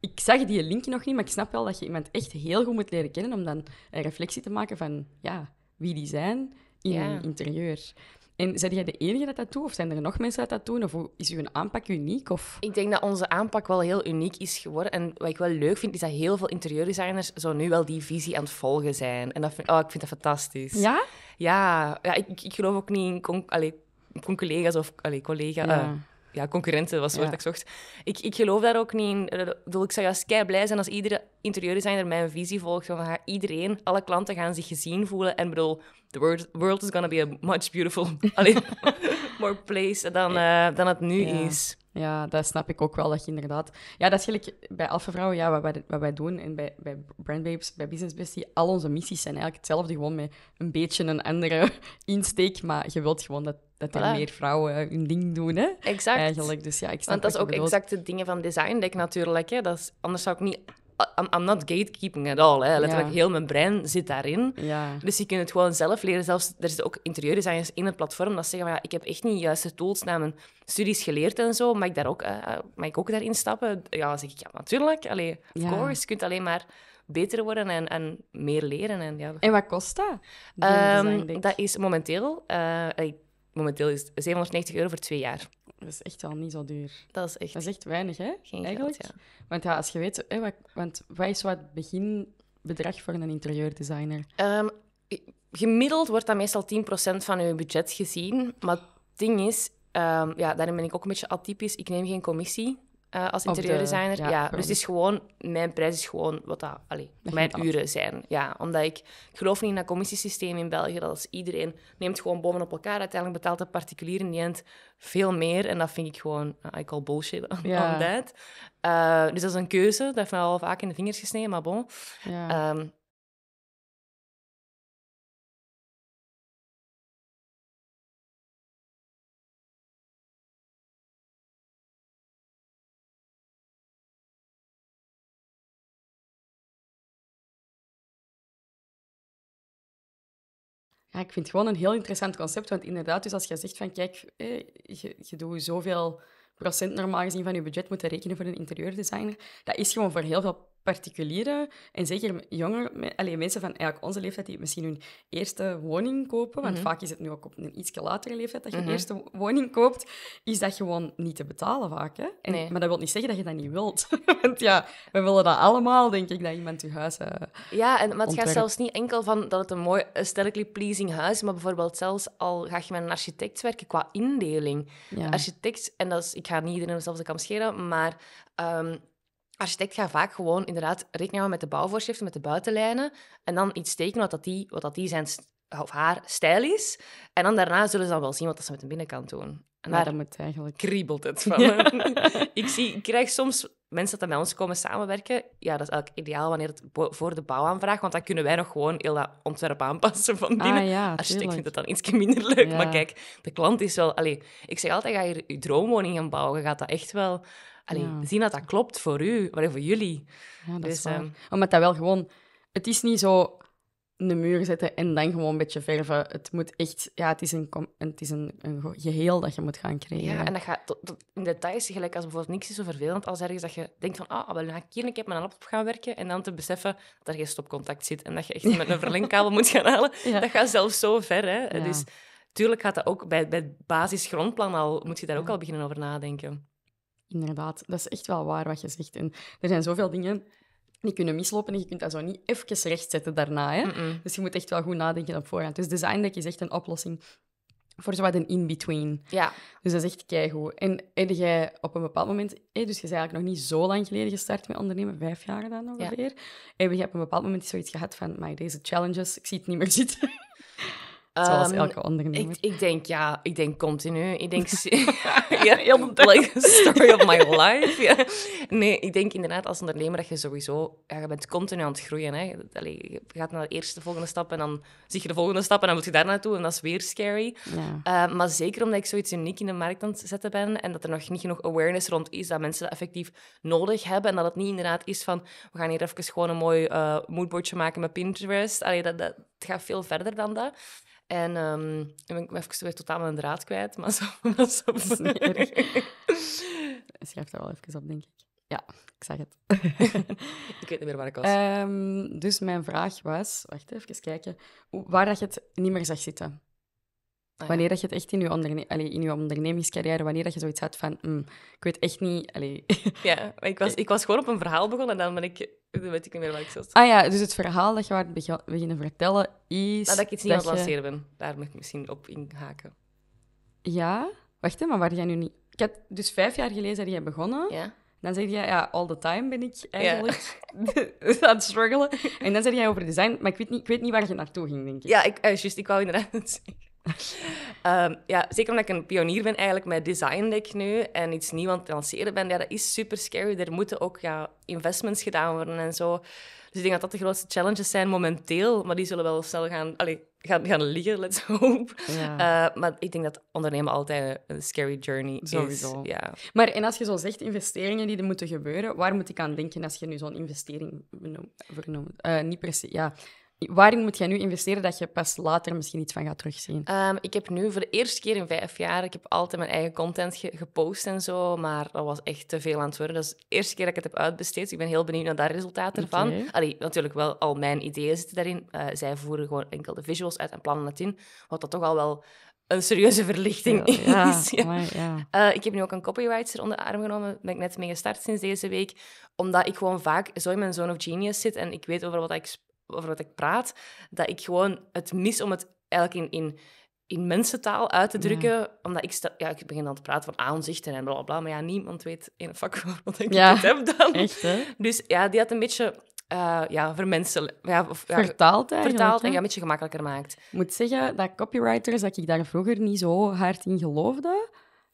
Ik zag die link nog niet, maar ik snap wel dat je iemand echt heel goed moet leren kennen om dan een reflectie te maken van ja, wie die zijn in hun interieur. En zijn jij de enige dat dat doet? Of zijn er nog mensen dat dat doen? Of is uw aanpak uniek? Of? Ik denk dat onze aanpak wel heel uniek is geworden. En wat ik wel leuk vind, is dat heel veel interieurdesigners zo nu wel die visie aan het volgen zijn. En dat vind, oh, ik vind dat fantastisch. Ja? Ja. ja ik, ik geloof ook niet in con, collega's of allee, collega, eh, ja, concurrenten was het woord dat ik zocht. Ik, ik geloof daar ook niet in. Eh, ik, bedoel, ik zou juist kei blij zijn als iedere interieurdesigner mijn visie volgt. Van iedereen, alle klanten gaan zich gezien voelen. En bedoel, the world, world is gonna be a much beautiful, more place dan, uh, dan het nu is. Ja, dat snap ik ook wel, dat je inderdaad... Ja, dat is eigenlijk bij Alpha Vrouwen, ja, wat, wij, wat wij doen en bij, bij Brand Babes, bij Business Bestie, al onze missies zijn eigenlijk hetzelfde, gewoon met een beetje een andere insteek, maar je wilt gewoon dat, dat er meer vrouwen hun ding doen, hè? Exact. Eigenlijk, dus ja, ik snap Want dat is ook exacte exact de dingen van design, denk ik, natuurlijk. Hè? Dat is, anders zou ik niet I'm, I'm, not gatekeeping at all. Hè. Letterlijk, heel mijn brein zit daarin. Ja. Dus je kunt het gewoon zelf leren. Zelfs, er zitten ook interieurdesigners in het platform dat zeggen... Van, ja, ik heb echt niet de juiste tools naar mijn studies geleerd en zo. Mag ik, daar ook, uh, mag ik ook daarin stappen? Ja, dan zeg ik, ja, natuurlijk. Allee, of Je kunt alleen maar beter worden en, en meer leren. En, ja. en wat kost dat? Ehm, dat is momenteel... Eh, momenteel is 790 euro voor twee jaar. Dat is echt al niet zo duur. Dat is echt, dat is echt weinig, hè? Geen Eigenlijk. Geld, Want ja, als je weet, hè, wat, want wat is wat het beginbedrag voor een interieurdesigner? Ehm, gemiddeld wordt dat meestal 10% van je budget gezien. Maar het ding is, um, ja, daarin ben ik ook een beetje atypisch. Ik neem geen commissie. Eh, als interieurdesigner. ja, ja dus het is gewoon, mijn prijs is gewoon wat dat, allee, mijn uren zijn. Ja, omdat ik, ik geloof niet in dat commissiesysteem in België, dat als iedereen neemt gewoon bovenop elkaar. Uiteindelijk betaalt de particulier in die end veel meer. En dat vind ik gewoon, uh, ah, I call bullshit on, that. Eh, dus dat is een keuze, dat heeft me al vaak in de vingers gesneden, maar bon. Ja. Ehm, ja, ik vind het gewoon een heel interessant concept. Want inderdaad, dus als je zegt van kijk, eh, je, je doet zoveel procent normaal gezien van je budget moeten rekenen voor een interieurdesigner, dat is gewoon voor heel veel particulieren en zeker jongeren, allee, mensen van eigenlijk onze leeftijd die misschien hun eerste woning kopen, want mhm. vaak is het nu ook op een iets latere leeftijd dat je een mhm. eerste woning koopt, is dat gewoon niet te betalen vaak. Hè? nee. Maar dat wil niet zeggen dat je dat niet wilt. want ja, we willen dat allemaal, denk ik, dat iemand je huis uh, Ja, en, maar het gaat zelfs niet enkel van dat het een mooi aesthetically pleasing huis is, maar bijvoorbeeld zelfs al ga je met een architect werken qua indeling. Architect, en dat is, ik ga niet iedereen zelfs de kam scheren, maar... Ehm, architect gaat vaak gewoon inderdaad rekening houden met de bouwvoorschriften, met de buitenlijnen. En dan iets tekenen wat, dat die, wat dat die zijn of haar stijl is. En dan daarna zullen ze dan wel zien wat dat ze met de binnenkant doen. En daar eigenlijk? kriebelt het van. ik, zie, krijg soms mensen dat met ons komen samenwerken. Ja, dat is eigenlijk ideaal wanneer het voor de bouwaanvraag. Want dan kunnen wij nog gewoon heel dat ontwerp aanpassen van ah, binnen. Ah, ja, Architect vindt het dan iets minder leuk. Maar kijk, de klant is wel... Allee, ik zeg altijd, ga je je droomwoning gaan bouwen. gaat dat echt wel Allee, zien dat dat klopt voor u, maar voor jullie. Ja, dus, Omdat ehm, dat wel gewoon... Het is niet zo een muur zetten en dan gewoon een beetje verven. Het moet echt... Ja, het is een, het is een, een geheel dat je moet gaan creëren. Ja, en dat gaat tot, in details gelijk als bijvoorbeeld niks is zo vervelend als ergens dat je denkt van ah, wel, ga ik hier een keer met een laptop gaan werken en dan te beseffen dat er geen stopcontact zit en dat je echt met een verlengkabel moet gaan halen. Dat gaat zelfs zo ver, hè. Dus tuurlijk gaat dat ook bij, bij het basisgrondplan al, moet je daar ook al beginnen over nadenken. Inderdaad, dat is echt wel waar wat je zegt. En er zijn zoveel dingen die kunnen mislopen en je kunt dat zo niet even rechtzetten daarna. Hè? Dus je moet echt wel goed nadenken op voorhand. Dus design dat is echt een oplossing voor zowat een in-between. Ja. Dus dat is echt keigoed. En heb jij op een bepaald moment... dus je bent eigenlijk nog niet zo lang geleden gestart met ondernemen, vijf jaar dan ongeveer. Ja. Heb je op een bepaald moment zoiets gehad van, maar deze challenges, ik zie het niet meer zitten. Zoals ehm, elke ondernemer. ik, ik, denk, ja, ik denk continu. Ik denk... heel de story of my life. Ja. Nee, ik denk inderdaad als ondernemer dat je sowieso... Ja, je bent continu aan het groeien. Hè. Allee, je gaat naar de eerste volgende stap en dan zie je de volgende stap en dan moet je daar naartoe en dat is weer scary. Ja. Ehm, maar zeker omdat ik zoiets uniek in de markt aan het zetten ben en dat er nog niet genoeg awareness rond is dat mensen dat effectief nodig hebben en dat het niet inderdaad is van we gaan hier even gewoon een mooi uh, moodboardje maken met Pinterest. Allee, dat, dat, het gaat veel verder dan dat. En um, ik ben even weer totaal mijn draad kwijt, maar zo, maar zo. Dat is niet erg. Schrijf daar wel even op, denk ik. Ja, ik zag het. ik weet niet meer waar ik was. Ehm, dus mijn vraag was, wacht even kijken, waar dat je het niet meer zag zitten. Ah, wanneer dat je het echt in je, onderne in je ondernemingscarrière, wanneer dat je zoiets had van, mm, ik weet echt niet. Allee. ja, ik was, ik was gewoon op een verhaal begonnen en dan ben ik Dat weet ik niet meer wat ik zat Ah ja, dus het verhaal dat je waart beginnen vertellen is... dat ik iets niet aan het lanceren ben. Daar moet ik misschien op inhaken. Ja? Wacht, hè, maar waar jij nu niet... Ik had dus vijf jaar geleden dat jij begonnen. Ja. Dan zeg je, ja, all the time ben ik eigenlijk aan het struggelen. En dan zeg jij over design, maar ik weet, niet, ik weet niet waar je naartoe ging, denk ik. Ja, ik, eh, juist, ik wou inderdaad Ehm, ja, zeker omdat ik een pionier ben eigenlijk met design, denk ik nu. En iets nieuws aan het lanceren ben. Ja, dat is super scary. Er moeten ook ja, investments gedaan worden en zo. Dus ik denk dat dat de grootste challenges zijn momenteel. Maar die zullen wel snel gaan, allee gaan, gaan liggen, let's hope. Eh, maar ik denk dat ondernemen altijd een scary journey is. Ja. Maar en als je zo zegt, investeringen die er moeten gebeuren, waar moet ik aan denken als je nu zo'n investering benoemt? Eh, niet precies ja waarin moet jij nu investeren dat je pas later misschien iets van gaat terugzien? Ehm, ik heb nu voor de eerste keer in vijf jaar, ik heb altijd mijn eigen content gepost en zo, maar dat was echt te veel aan het worden. Dat is de eerste keer dat ik het heb uitbesteed. Dus ik ben heel benieuwd naar dat resultaat ervan. Okay. Allee, natuurlijk wel al mijn ideeën zitten daarin. Eh, zij voeren gewoon enkel de visuals uit en plannen het in, wat dat toch al wel een serieuze verlichting is. Eh, ik heb nu ook een copywriter onder de arm genomen. Daar ben ik net mee gestart sinds deze week. Omdat ik gewoon vaak zo in mijn zone of genius zit en ik weet over wat ik over wat ik praat, dat ik gewoon het mis om het eigenlijk in, in, in mensentaal uit te drukken. Omdat ik, ja, ik begin aan te praten van aanzichten en bla bla, maar ja, niemand weet in vak wat ik ja. heb dan. Dus ja, die had een beetje uh, ja, Ja, of, ja, vertaald eigenlijk. en ja, een beetje gemakkelijker maakt. Ik moet zeggen dat copywriters, dat ik daar vroeger niet zo hard in geloofde.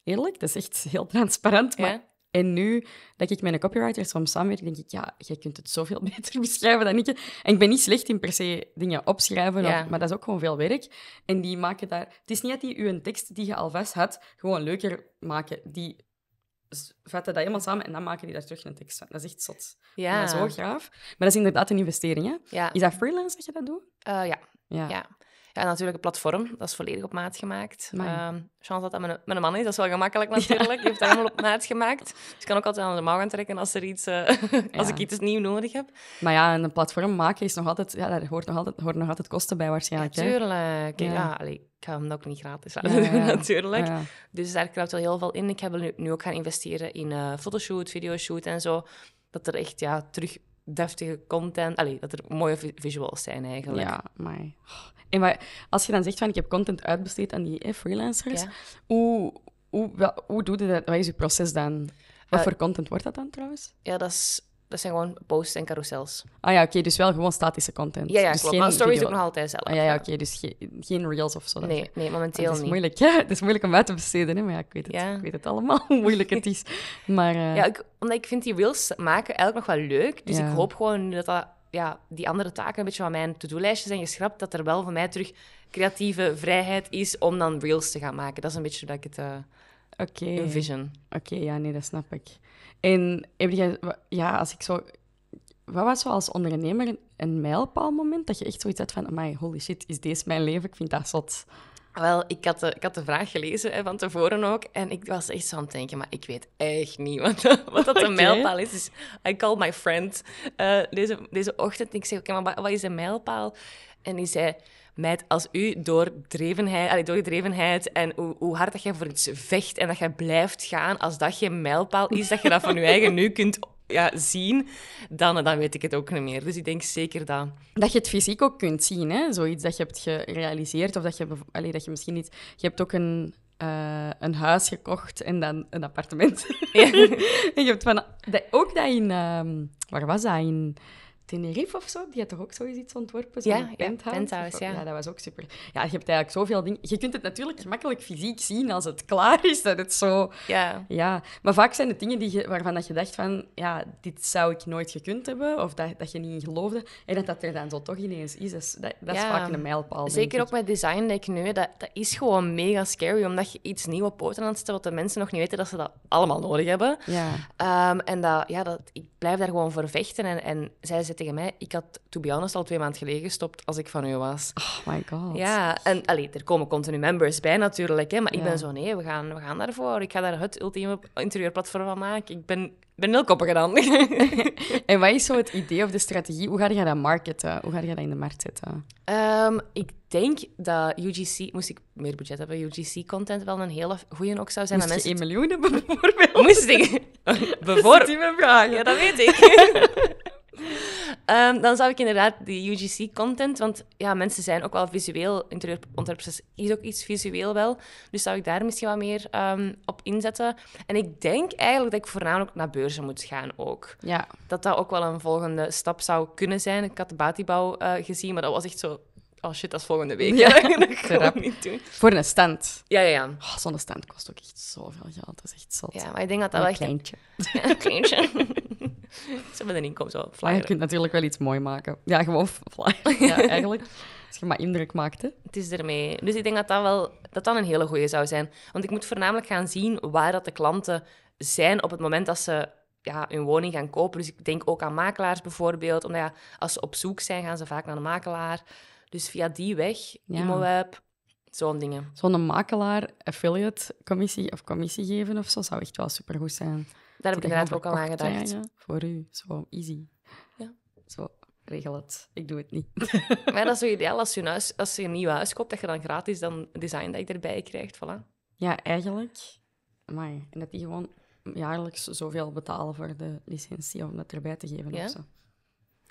Eerlijk, dat is echt heel transparant. Maar en nu dat ik met een copywriter soms samenwerk, denk ik, ja, jij kunt het zoveel beter beschrijven dan ik. En ik ben niet slecht in per se dingen opschrijven, maar dat is ook gewoon veel werk. En die maken daar... Het is niet dat die je tekst die je al vast had, gewoon leuker maken. Die vatten dat helemaal samen en dan maken die daar terug een tekst van. Dat is echt zot. Dat is zo gaaf. Maar dat is inderdaad een investering, hè? Is dat freelance dat je dat doet? Uh, ja. ja. Ja, natuurlijk een platform. Dat is volledig op maat gemaakt. Um, chance dat dat met een, man is, dat is wel gemakkelijk natuurlijk. Je hebt heeft helemaal op maat gemaakt. Dus ik kan ook altijd aan de mouw gaan trekken als, er iets, eh, als ik iets nieuw nodig heb. Maar ja, een platform maken is nog altijd... Ja, daar hoort nog altijd, hoort nog altijd kosten bij waarschijnlijk. Natuurlijk. Ja, ja ik ga hem ook niet gratis laten doen, natuurlijk. Dus daar kruipt wel heel veel in. Ik heb nu, nu ook gaan investeren in uh, eh, video videoshoot en zo. Dat er echt ja, terug deftige content. Allee, dat er mooie visuals zijn eigenlijk. Ja, maar en maar als je dan zegt van ik heb content uitbesteed aan die eh, freelancers, hoe, hoe, hoe doe je dat? Wat is je proces dan? Wat eh, voor content wordt dat dan trouwens? Ja, dat, is, dat zijn gewoon posts en carousels. Ah ja, oké, dus wel gewoon statische content. Ja, ja dus stories ook nog altijd zelf. Ah, ja, ja, oké, dus geen reels of zo. Nee, nee, momenteel dat ah, is niet. Moeilijk, ja, het is moeilijk om uit te besteden, hè? maar ja, ik weet het, ik weet het allemaal hoe moeilijk het is. Maar, eh, Ja, ik, omdat ik vind die reels maken eigenlijk nog wel leuk, dus ik hoop gewoon dat dat ja, die andere taken een beetje van mijn to-do-lijstje zijn geschrapt, dat er wel voor mij terug creatieve vrijheid is om dan reels te gaan maken. Dat is een beetje dat ik het uh, eh, okay. envision. Oké, okay, ja, nee, dat snap ik. En heb jij, ja, als ik zo... Wat was zo als ondernemer een mijlpaalmoment dat je echt zoiets had van, my holy shit, is deze mijn leven? Ik vind dat zot. Wel, ik had, de, ik had de vraag gelezen hè, van tevoren ook. En ik was echt zo aan het denken, maar ik weet echt niet wat, wat dat een mijlpaal is. Dus I called my friend eh, deze, deze ochtend. En ik zei, oké, maar wat, is een mijlpaal? En die zei, meid, als u doorgedrevenheid en hoe, hoe, hard dat jij voor iets vecht en dat jij blijft gaan, als dat geen mijlpaal is, dat je dat van je eigen nu kunt ja, zien, dan, dan weet ik het ook niet meer. Dus ik denk zeker dat... Dat je het fysiek ook kunt zien, hè? Zoiets dat je hebt gerealiseerd of dat je, allee, dat je misschien niet... Je hebt ook een, eh, een huis gekocht en dan een appartement. en je hebt van... ook dat in... Ehm, waar was dat? In... Tenerife of zo, die had toch ook zoiets iets ontworpen? Zo'n ja, penthouse? Ja, ja. dat was ook super. Ja, je hebt eigenlijk zoveel dingen... Je kunt het natuurlijk gemakkelijk fysiek zien als het klaar is, dat het zo... Ja. ja. Maar vaak zijn het dingen die waarvan dat je dacht van, ja, dit zou ik nooit gekund hebben, of dat, dat je niet in geloofde, en dat dat er dan zo toch ineens is, dat, dat is vaak een mijlpaal. Zeker ook met design, denk ik nu, dat, dat is gewoon mega scary, omdat je iets nieuws op poten aan het stellen, wat de mensen nog niet weten dat ze dat allemaal nodig hebben. Ja. Ehm, en dat, ja, dat, ik blijf daar gewoon voor vechten, en, en zij zitten tegen mij... Ik had, to be honest, al twee maanden geleden gestopt als ik van u was. Oh my god. Ja, en allee, er komen continu members bij natuurlijk. Hè, maar ik ben zo, nee, we gaan, we gaan daarvoor. Ik ga daar het ultieme interieurplatform van maken. Ik ben, ben heel koppig dan. en wat is zo het idee of de strategie? Hoe ga je dat marketen? Hoe ga je dat in de markt zetten? Ehm, ik denk dat UGC, moest ik meer budget hebben, UGC-content wel een hele goede ook zou zijn. Moest mensen 1 miljoen bijvoorbeeld? Moest ik? bijvoorbeeld? die mijn Ja, dat weet ik. Ehm, dan zou ik inderdaad die UGC-content, want ja, mensen zijn ook wel visueel, interieurontwerpers is ook iets visueel wel, dus zou ik daar misschien wat meer ehm, op inzetten. En ik denk eigenlijk dat ik voornamelijk naar beurzen moet gaan ook. Ja. Dat dat ook wel een volgende stap zou kunnen zijn. Ik had de Batibouw uh, gezien, maar dat was echt zo oh shit, dat is volgende week. Ja, dat ga ik niet doen. Voor een stand. Ja, ja, ja. Oh, Zo'n stand kost ook echt zoveel geld. Dat is echt zot. Ja, maar ik denk dat dat wel... Een kleintje. een kleintje. Ze hebben een inkomen zo, flyer. je kunt natuurlijk wel iets mooi maken. Ja, gewoon flyer, ja, eigenlijk. Als je maar indruk maakt, hè. Het is ermee. Dus ik denk dat dat wel dat dat een hele goeie zou zijn. Want ik moet voornamelijk gaan zien waar dat de klanten zijn op het moment dat ze ja, hun woning gaan kopen. Dus ik denk ook aan makelaars bijvoorbeeld. Omdat ja, als ze op zoek zijn, gaan ze vaak naar een makelaar. Dus via die weg, ja. ImoWeb, zo'n dingen. Zo'n makelaar, affiliate commissie of commissie geven of zo zou echt wel supergoed zijn. Daar heb ik inderdaad ook al aan gedacht. voor u, zo easy. Ja. Zo, regel het. Ik doe het niet. maar dat is zo ideaal als je, een huis, als je een nieuw huis koopt, dat je dan gratis dan design dat je erbij krijgt. Voilà. Ja, eigenlijk. Amai. En dat die gewoon jaarlijks zoveel betalen voor de licentie om dat erbij te geven ja? of zo.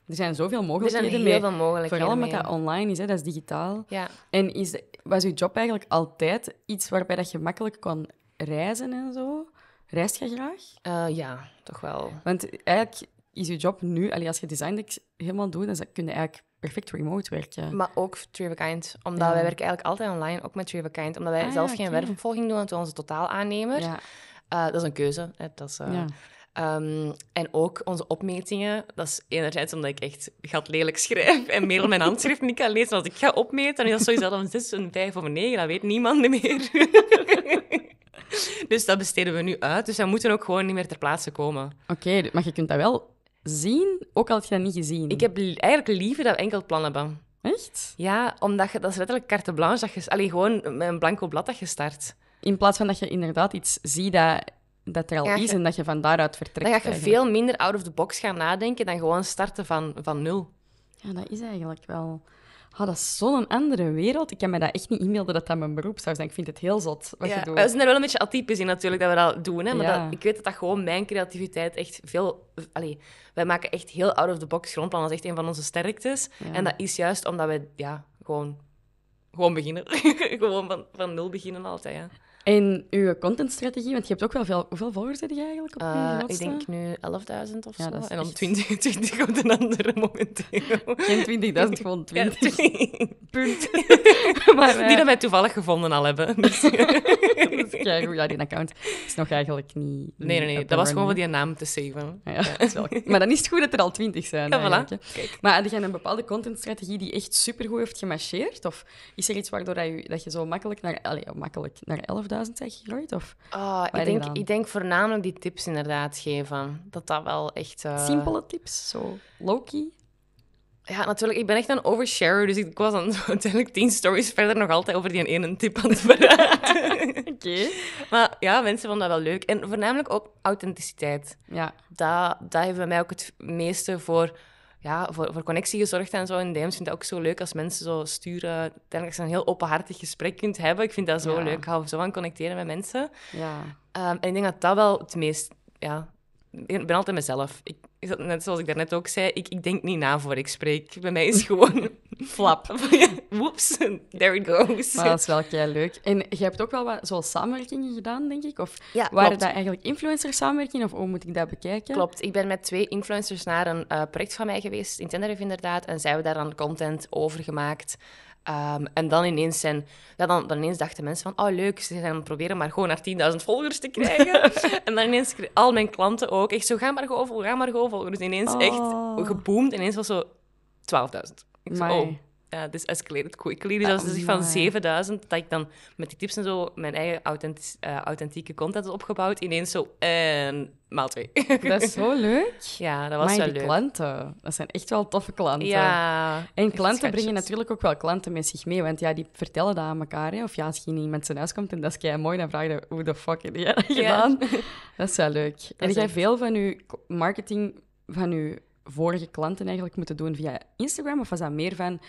Er zijn zoveel mogelijkheden. Er zijn veel mogelijkheden. Vooral omdat dat online is, hè, dat is digitaal. Ja. En is, was je job eigenlijk altijd iets waarbij dat je makkelijk kon reizen en zo? Reist je graag? Eh, ja, toch wel. Want eigenlijk is je job nu, als je design helemaal doet, dan kun je eigenlijk perfect remote werken. Maar ook Tree Kind, omdat wij werken eigenlijk altijd online, ook met Tree Kind, omdat wij zelfs ah, zelf geen okay. doen, want we onze totaal aannemer. Eh, dat is een keuze. Hè. Dat is, eh, Ehm, en ook onze opmetingen. Dat is enerzijds omdat ik echt gaat lelijk schrijf en meer mijn handschrift niet kan lezen. Als ik ga opmeten, dan is dat sowieso een 6, een 5 of een 9. Dat weet niemand meer. dus dat besteden we nu uit. Dus dat moeten ook gewoon niet meer ter plaatse komen. Oké, maar je kunt dat wel zien, ook al heb je dat niet gezien. Ik heb eigenlijk liever dat enkel plannen. hebben. Echt? Ja, omdat je, dat is letterlijk carte blanche. alleen gewoon met een blanco blad dat je start. In plaats van dat je inderdaad iets ziet dat dat er al is en dat je van daaruit vertrekt. Dan ga je veel minder out of the box gaan nadenken dan gewoon starten van, van nul. Ja, dat is eigenlijk wel... Ah, dat is zo'n andere wereld. Ik kan me dat echt niet inbeelden dat dat mijn beroep zou zijn. Ik vind het heel zot wat je doet. We zijn er wel een beetje atypisch in natuurlijk dat we dat doen. Hè? Maar dat, ik weet dat dat gewoon mijn creativiteit echt veel... Allee, wij maken echt heel out-of-the-box grondplan. Dat is echt een van onze sterktes. En dat is juist omdat we ja, gewoon, gewoon beginnen. gewoon van, van nul beginnen altijd. Ja. En uw contentstrategie, want je hebt ook wel veel... Hoeveel volgers heb je eigenlijk op uh, Ik denk nu 11.000 of ja, zo. En dan 20, 20 op een andere momenteel. Geen 20.000, gewoon 20. Ja, Punt. Die eh, dat wij toevallig gevonden al hebben. ja die account is nog eigenlijk niet. Nee, nee, Dat was gewoon voor die naam te saven. Ja, wel... maar dan is het goed dat er al twintig zijn. Ja, voilà. Maar had je een bepaalde contentstrategie die echt supergoed heeft gemarcheerd? Of is er iets waardoor dat je, dat je zo makkelijk naar, makkelijk naar 11.000 bent gegroeid? Of ah ik, denk, ik denk voornamelijk die tips inderdaad geven. Dat dat wel echt. Eh, Simpele tips, zo low key ja, natuurlijk, ik ben echt een oversharer, dus ik was dan uiteindelijk tien stories verder nog altijd over die ene tip aan het praten. Oké. Maar ja, mensen vonden dat wel leuk. En voornamelijk ook authenticiteit. Ja. Daar dat heeft mij ook het meeste voor, ja, voor, voor connectie gezorgd en zo. En DM's vind ik ook zo leuk als mensen zo sturen. Uiteindelijk als een heel openhartig gesprek kunt hebben. Ik vind dat zo leuk. Ik hou zo van connecteren met mensen. Ja. Ehm, en ik denk dat dat wel het meest... Ja, ik ben altijd mezelf. Ik net zoals ik daarnet ook zei, ik, ik denk niet na voor ik spreek. Bij mij is gewoon... Flap. Woeps, there it goes. Maar dat is wel kei leuk. En je hebt ook wel wat zoals samenwerkingen gedaan, denk ik? Of ja, waren dat eigenlijk influencer-samenwerkingen? Of hoe moet ik dat bekijken? Klopt. Ik ben met twee influencers naar een eh, project van mij geweest, in Tenerife inderdaad. En zij hebben daar dan content over gemaakt. Um, en dan ineens, zijn, dan, dan, ineens dachten mensen van, oh leuk, ze zijn proberen maar gewoon naar 10.000 volgers te krijgen. en dan ineens al mijn klanten ook echt zo, ga maar gewoon volgen, ga maar gewoon Dus ineens echt oh. geboomd, ineens was zo 12.000. Ik ja dus escalated quickly. Dus als zich van 7000, dat ik dan met die tips en zo mijn eigen eh, authentieke content had opgebouwd, ineens zo en maal twee. Dat is zo leuk. Ja, dat was Amai, wel klanten, dat zijn echt wel toffe klanten. Ja, en klanten brengen natuurlijk ook wel klanten met zich mee, want ja, die vertellen dat aan elkaar. Hè. Of ja, als je niet met zijn huis komt en dat is mooi, dan vraag je hoe de fuck heb je dat gedaan? Dat is wel leuk. en heb jij veel van je marketing van je vorige klanten eigenlijk moeten doen via Instagram? Of was dat meer van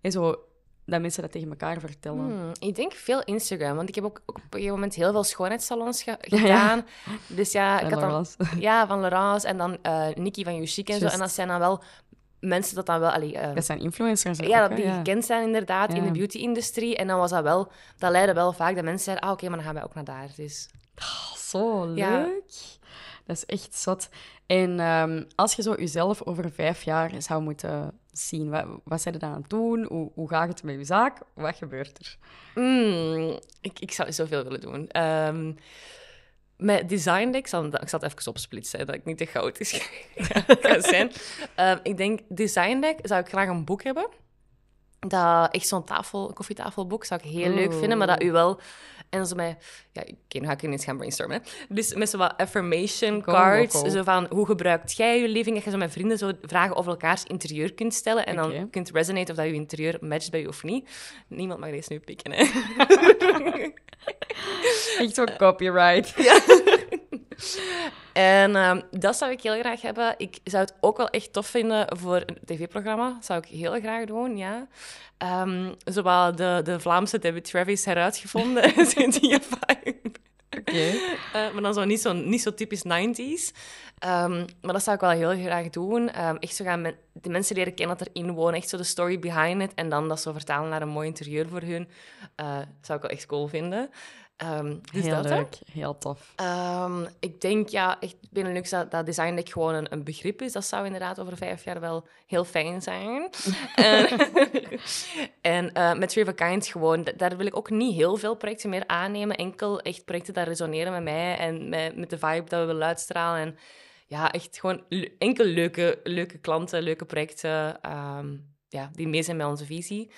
en zo dat mensen dat tegen elkaar vertellen? Hmm, ik denk veel Instagram, want ik heb ook, op een gegeven moment heel veel schoonheidssalons gedaan. Ja. Dus ja, ik had ja, van Laurence en dan uh, Nikki van Yushik en zo. En dat zijn dan wel mensen dat dan wel... Eh, dat zijn influencers. Ja, dat die gekend zijn inderdaad in de beauty-industrie. En dan was dat wel... Dat leidde wel vaak dat mensen zeiden, ah, oké, maar dan gaan wij ook naar daar. Dus... Oh, zo leuk. Dat is echt zot. En ehm, als je zo jezelf over vijf jaar zou moeten zien? Wat, zijn er aan het doen? Hoe, hoe gaat het met je zaak? Wat gebeurt er? Hmm, ik, ik zou zoveel willen doen. Ehm, met design, ik zal, ik zal het even opsplitsen, dat ik niet te goud ga zijn. Ehm, ik denk, design deck zou ik graag een boek hebben dat echt zo'n tafel, koffietafelboek zou ik heel leuk vinden, maar dat u wel... En zo mij, Ja, ik ga ik eens gaan brainstormen. Dus met zo wat affirmation cards. Zo van, hoe gebruikt jij je living? Dat je zo met vrienden zo vragen over elkaars interieur kunt stellen. En dan kunt resonate of dat je interieur matcht bij je of niet. Niemand mag deze nu pikken, hè. echt zo copyright. Ja. En ehm, dat zou ik heel graag hebben. Ik zou het ook wel echt tof vinden voor een tv-programma. Dat zou ik heel graag doen, ja. Ehm, zowel de, de Vlaamse Debbie Travis heruitgevonden uitgevonden. in Okay. maar dan zo niet zo, niet zo typisch 90s. Ehm, maar dat zou ik wel heel graag doen. echt zo gaan met de mensen leren kennen dat erin wonen. Echt zo de story behind it. En dan dat zo vertalen naar een mooi interieur voor hun. Uh, zou ik wel echt cool vinden. Ehm, heel dat leuk, heel tof. Ehm, ik denk ja, echt dat, dat design dat gewoon een, begrip is, dat zou inderdaad over vijf jaar wel heel fijn zijn. en eh, met Three of Kind gewoon, daar wil ik ook niet heel veel projecten meer aannemen. Enkel echt projecten dat resoneren met mij en met, met de vibe dat we willen uitstralen. En ja, echt gewoon enkel leuke, leuke klanten, leuke projecten ehm, ja, die mee zijn met onze visie.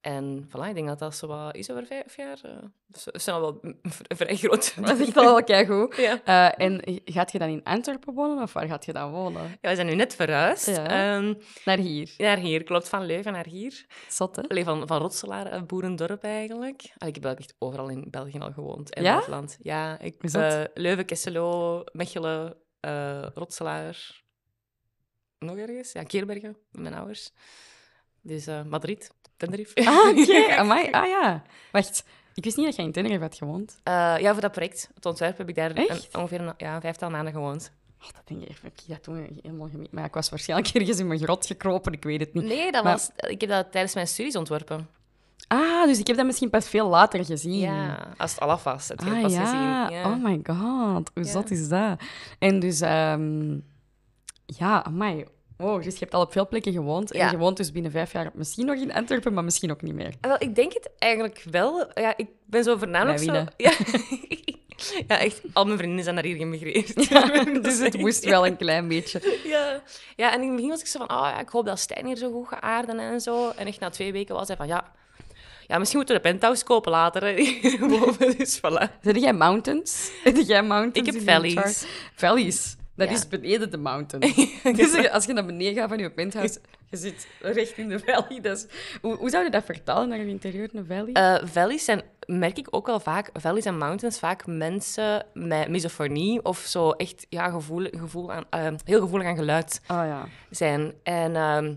En voilà, ik denk dat dat zo wat is over vijf jaar. dat zijn al wel vrij groot. Dat is echt al wel goed. Ja. Eh, en gaat je dan in Antwerpen wonen of waar gaat je dan wonen? Ja, we zijn nu net verhuisd. Ehm, naar hier? Naar hier, klopt. Van Leuven naar hier. Zot, hè? van, van Rotselaar, eh, boerendorp eigenlijk. ik heb echt overal in België al gewoond. En ja? Land. Ja, ik, eh, Leuven, Kesselo, Mechelen, Rotselaar. Nog ergens? Ja, Keerbergen, mijn ouders. Dus eh, Madrid, Tenerife. Ah, oké. ah ja. Wacht, ik wist niet dat jij in Tenerife had gewoond. Eh, ja, voor dat project, het ontwerp, heb ik daar ongeveer een, ja, vijftal maanden gewoond. Oh, dat denk ik even. Ik dat toen helemaal Maar ik was waarschijnlijk ergens in mijn grot gekropen, ik weet het niet. Nee, dat was, ik heb dat tijdens mijn studies ontworpen. Ah, dus ik heb dat misschien pas veel later gezien. Ja, als het al af was. Het ah, pas gezien. Ja. Oh my god, hoe zat is dat? En dus, um, ja, amai, Wow, oh, dus je hebt al op veel plekken gewoond. En je woont dus binnen vijf jaar misschien nog in Antwerpen, maar misschien ook niet meer. Ah, wel, ik denk het eigenlijk wel. Ja, ik ben zo voornamelijk zo... Ja. ja, echt. Al mijn vrienden zijn naar hier gemigreerd. dus het moest wel een klein beetje. Ja. ja, en in het begin was ik zo van... Oh, ja, ik hoop dat Stijn hier zo goed gaat aarden en zo. En echt na twee weken was hij van... Ja, ja, misschien moeten we de penthouse kopen later. Hè. dus voilà. Zijn jij mountains? Zijn jij mountains? Ik heb valleys. Valleys. Dat is beneden de mountain. dus als je naar beneden gaat van je penthouse, je zit recht in de valley. Dus hoe, hoe, zou je dat vertalen naar een interieur, een valley? Uh, valleys zijn, merk ik ook wel vaak, valleys en mountains, vaak mensen met misofonie of zo echt ja, gevoel, gevoel aan, eh, heel gevoelig aan geluid oh, ja. zijn. En... Ehm,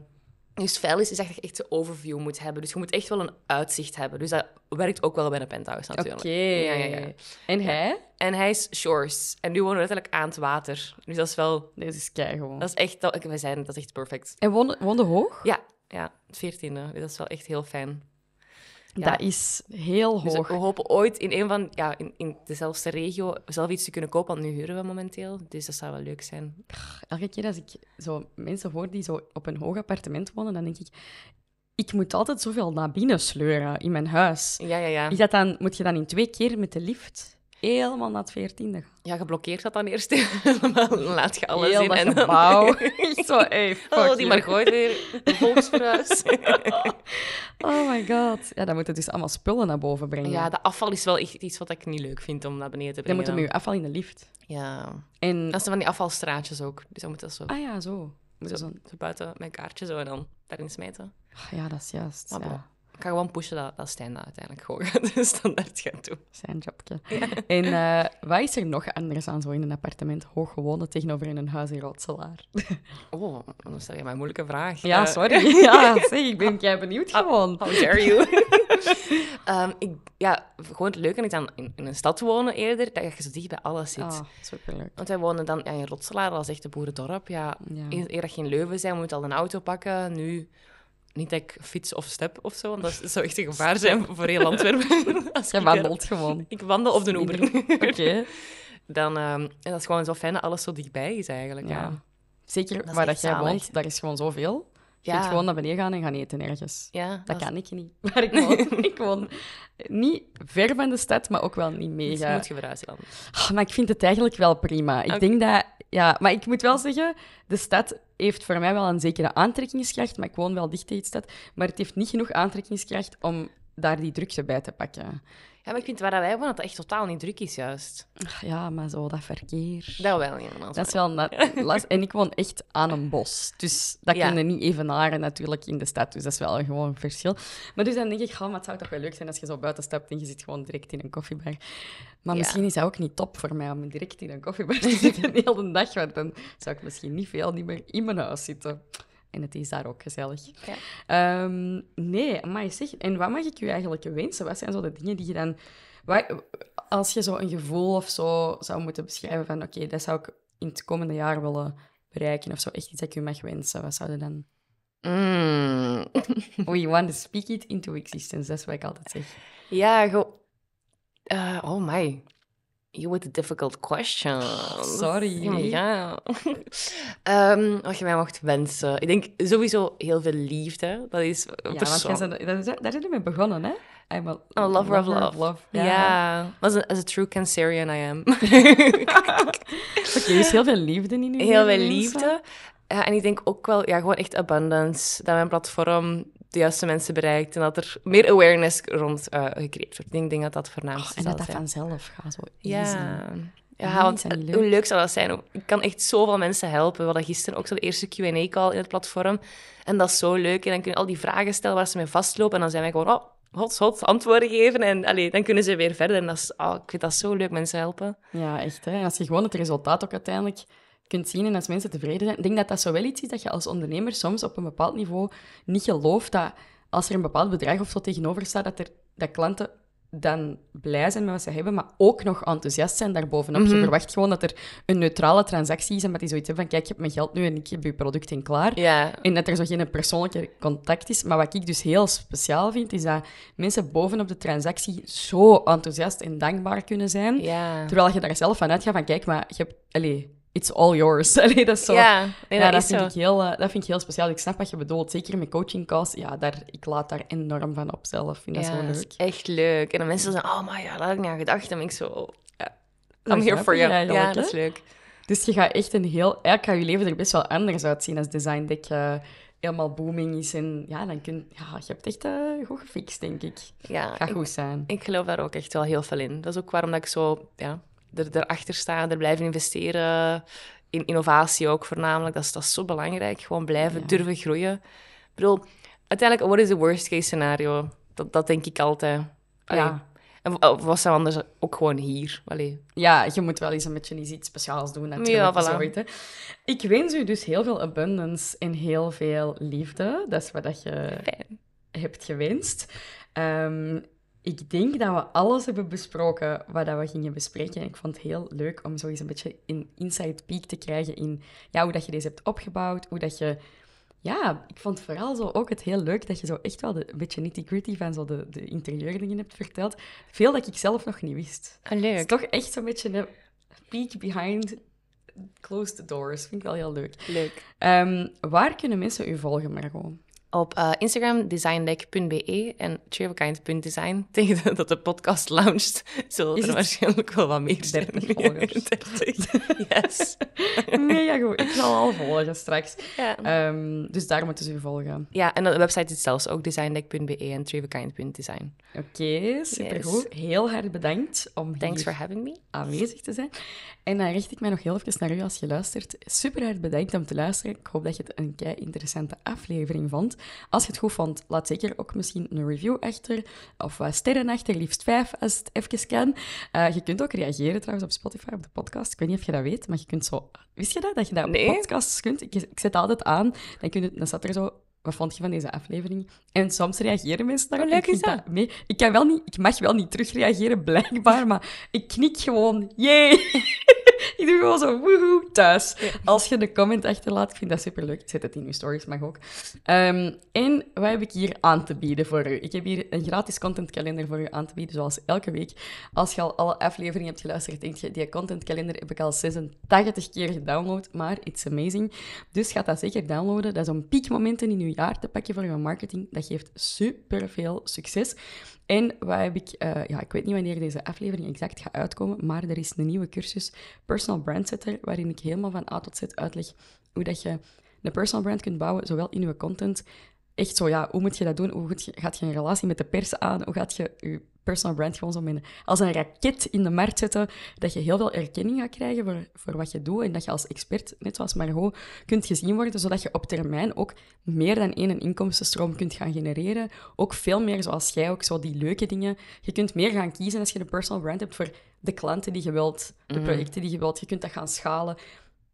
dus fel is, dat je echt de overview moet hebben. Dus je moet echt wel een uitzicht hebben. Dus dat werkt ook wel bij een penthouse natuurlijk. Oké. Ja, ja, En hij? En hij is shores. En nu wonen we letterlijk aan het water. Dus dat is wel... Deze is kei gewoon. Dat is echt... Dat, we zijn... Dat is echt perfect. En wonden woonde hoog? Ja. Ja, het veertiende. Dus dat is wel echt heel fijn. Ja. Dat is heel dus hoog. Dus we hopen ooit in een van ja, in, in dezelfde regio zelf iets te kunnen kopen, want nu huren we momenteel. Dus dat zou wel leuk zijn. Elke keer als ik zo mensen hoor die zo op een hoog appartement wonen, dan denk ik, ik moet altijd zoveel naar binnen sleuren in mijn huis. Ja, ja, ja. Is dat dan, moet je dan in twee keer met de lift? helemaal na het veertiende Ja, geblokkeerd dat dan eerst Laat je alles Heel in. en gebouw. Zo, hey, Oh, die maar gooit weer. Volksverhuis. oh my god. Ja, dan moeten dus allemaal spullen naar boven brengen. Ja, de afval is wel echt iets wat ik niet leuk vind om naar beneden te brengen. Dan moeten we afval in de lift. Ja. En... Dat zijn van die afvalstraatjes ook. Dus dan moet dat zo... Ah ja, zo. zo, zo, buiten mijn kaartje zo en dan daarin smijten. ja, dat is juist. ja. Ik ga gewoon pushen dat, dat Stijn uiteindelijk gewoon de standaard gaat doen. Zijn jobje. En eh, wat is er nog anders aan zo in een appartement hoog gewonnen tegenover in een huis in Rotselaar? Oh, dan stel je mij een moeilijke vraag. Ja, eh. sorry. ja, zeg, ik ben jij benieuwd ah, gewoon. How dare you? Ehm, ik, ja, gewoon het leuke is dan in, een stad wonen eerder, dat je zo dicht bij alles zit. Ah, superleuk. Want wij wonen dan in Rotselaar, dat is echt een boerendorp. Ja, ja. Eer dat Leuven zijn, moet al een auto pakken. Nu niet dat ik fiets of step of zo, want dat zou echt een gevaar zijn voor heel Antwerpen. Als je wandelt gewoon. Ik wandel op de Uber. Oké. Dan, ehm, en dat is gewoon zo fijn dat alles zo dichtbij is eigenlijk. Ja. Zeker waar dat jij woont, daar is gewoon zoveel. Je ja. kunt gewoon naar beneden gaan en gaan eten ergens. Ja, dat, kan ik niet. Maar ik woon, ik woon niet ver van de stad, maar ook wel niet dus mega. Dus moet je verhuizen dan. Ah, maar ik vind het eigenlijk wel prima. Ik denk dat... Ja, maar ik moet wel zeggen, de stad heeft voor mij wel een zekere aantrekkingskracht, maar ik woon wel dicht tegen de stad. Maar het heeft niet genoeg aantrekkingskracht om daar die drukte bij te pakken. Ja, maar ik vind waar wij wonen dat echt totaal niet druk is, juist. Ja, maar zo, dat verkeer. Dat wel, ja. Dat, dat is wel... Dat, en ik woon echt aan een bos. Dus dat ja. kun je niet evenaren natuurlijk in de stad. Dus dat is wel gewoon een verschil. Maar dus dan denk ik, oh, maar het zou toch wel leuk zijn als je zo buiten stapt en je zit gewoon direct in een koffiebar. Maar misschien is dat ook niet top voor mij om direct in een koffiebar te zitten de hele dag. Want dan zou ik misschien niet veel niet meer in mijn huis zitten. En het is daar ook gezellig. Ehm, nee, maar zeg, en wat mag ik u eigenlijk wensen? Wat zijn zo de dingen die je dan... als je zo een gevoel of zo zou moeten beschrijven van... Oké, dat zou ik in het komende jaar willen bereiken of zo. Echt iets dat ik je mag wensen. Wat zou je dan... Mm. We want to speak it into existence. Dat is wat ik altijd zeg. Ja, go... Eh, oh my you with difficult question. Sorry. Ja. Ehm, wat je mij mocht wensen. Ik denk sowieso heel veel liefde. Dat is ja, Want zijn, is, daar zijn we mee begonnen, hè? I'm a, oh, lover, of love. Of love. Ja, yeah. As, a, true Cancerian I am. Oké, okay, dus heel veel liefde in uw Heel veel liefde. en ik denk ook wel, ja, gewoon echt abundance. Dat mijn platform de juiste mensen bereikt en dat er meer awareness rond uh, gecreëerd wordt. Ik denk dat dat voornaamst is. Oh, en dat dat vanzelf gaat, zo Ja. want hoe leuk zou dat zijn? Ik kan echt zoveel mensen helpen. We hadden gisteren ook zo de eerste Q&A-call in het platform. En dat is zo leuk. En dan kun je al die vragen stellen waar ze mee vastlopen. En dan zijn wij gewoon, oh, hot, hot, antwoorden geven. En dan kunnen ze weer verder. En dat is, oh, ik vind dat zo leuk, mensen helpen. Ja, echt. Hè? En als je gewoon het resultaat ook uiteindelijk kunt zien en als mensen tevreden zijn. Ik denk dat dat zo wel iets is dat je als ondernemer soms op een bepaald niveau niet gelooft dat als er een bepaald bedrag of zo tegenover staat, dat, er, dat klanten dan blij zijn met wat ze hebben, maar ook nog enthousiast zijn daarbovenop. Mm Je mhm. verwacht gewoon dat er een neutrale transactie is en dat die zoiets hebben van kijk, je hebt mijn geld nu en ik heb je product in klaar. En dat er zo geen persoonlijke contact is. Maar wat ik dus heel speciaal vind, is dat mensen bovenop de transactie zo enthousiast en dankbaar kunnen zijn, yeah. terwijl je daar zelf van uitgaat van kijk, maar je hebt... Allez, it's all yours. dat is zo. Ja, dat, vind Ik heel, speciaal. Ik snap wat je bedoelt. Zeker met coaching calls. Ja, daar, ik laat daar enorm van op zelf. Vind ja, zo is echt leuk. En dan mensen zeggen, oh my god, daar had ik niet aan gedacht. En ik zo, oh, I'm here for you. Ja, dat is leuk. Dus je gaat echt een heel... Eigenlijk gaat je leven er best wel anders uitzien als design Dat uh, eh, helemaal booming is. En ja, dan kun ja, je hebt echt een eh, goed gefixt, denk ik. Ja. Gaat goed zijn. Ik geloof daar ook echt wel heel veel in. Dat is ook waarom dat ik zo... Ja, er, erachter staan, er blijven investeren. In innovatie ook voornamelijk. Dat is, dat zo belangrijk. Gewoon blijven durven groeien. Ik bedoel, uiteindelijk, wat is the worst case scenario? Dat, denk ik altijd. Ja. En was anders ook gewoon hier? Allee. Ja, je moet wel eens een beetje iets speciaals doen natuurlijk. Ja, Ik wens u dus heel veel abundance en heel veel liefde. Dat is wat dat je hebt gewenst. Ehm, ik denk dat we alles hebben besproken wat we gingen bespreken. En ik vond het heel leuk om zo een beetje een inside peek te krijgen in ja, hoe dat je deze hebt opgebouwd. Hoe dat je... Ja, ik vond vooral zo ook het heel leuk dat je zo echt wel een beetje nitty-gritty van zo de, de interieurdingen hebt verteld. Veel dat ik zelf nog niet wist. Ah, leuk. Het is toch echt zo'n beetje een peek behind closed doors. Vind ik wel heel leuk. Leuk. Ehm, waar kunnen mensen u volgen, Margot? Op eh, Instagram designdeck.be en travelkind.design. Tegen dat de podcast launcht zullen er waarschijnlijk wel wat meer zijn. 30 yes. nee, ja, goed. Ik zal al volgen straks. Ehm, dus daar moeten ze u volgen. Ja, en de website is zelfs ook designdeck.be en travelkind.design. Oké, okay, supergoed. Heel hard bedankt om Thanks for having me. aanwezig te zijn. En dan richt ik mij nog heel even naar u als je luistert. Super hard bedankt om te luisteren. Ik hoop dat je het een kei interessante aflevering vond. Als je het goed vond, laat zeker ook misschien een review achter. Of eh, sterren achter, liefst vijf als het even kan. Eh, je kunt ook reageren trouwens op Spotify, op de podcast. Ik weet niet of je dat weet, maar je kunt zo... Wist je dat? Dat je dat op de podcast kunt? Ik, zet altijd aan. Dan, kun je, dan staat er zo wat vond je van deze aflevering? En soms reageren mensen daar. Hoe oh, leuk is mee. Ik, kan wel niet, ik mag wel niet terugreageren, blijkbaar, maar ik knik gewoon. Jee! ik doe gewoon zo woehoe thuis. Als je de comment achterlaat, ik vind dat superleuk. Ik zet het in uw stories, mag ook. Ehm, en wat heb ik hier aan te bieden voor u? Ik heb hier een gratis contentkalender voor u aan te bieden, zoals elke week. Als je al alle afleveringen hebt geluisterd, denk je, die contentkalender heb ik al 86 keer gedownload, maar it's amazing. Dus ga dat zeker downloaden. Dat is om piekmomenten in uw jaar te pakken voor je marketing. Dat geeft superveel succes. En waar heb ik, eh, ja, ik weet niet wanneer deze aflevering exact gaat uitkomen, maar er is een nieuwe cursus Personal Brand Setter, waarin ik helemaal van A tot Z uitleg hoe dat je een personal brand kunt bouwen, zowel in je content, echt zo, ja, hoe moet je dat doen? Hoe gaat je een relatie met de pers aan? Hoe gaat je je personal brand gewoon zo als een raket in de markt zetten, dat je heel veel erkenning gaat krijgen voor, voor wat je doet en dat je als expert, net zoals Margot, kunt gezien worden, zodat je op termijn ook meer dan één inkomstenstroom kunt gaan genereren. Ook veel meer, zoals jij ook, zo die leuke dingen. Je kunt meer gaan kiezen als je een personal brand hebt voor de klanten die je wilt, de mhm. projecten die je wilt. Je kunt dat gaan schalen.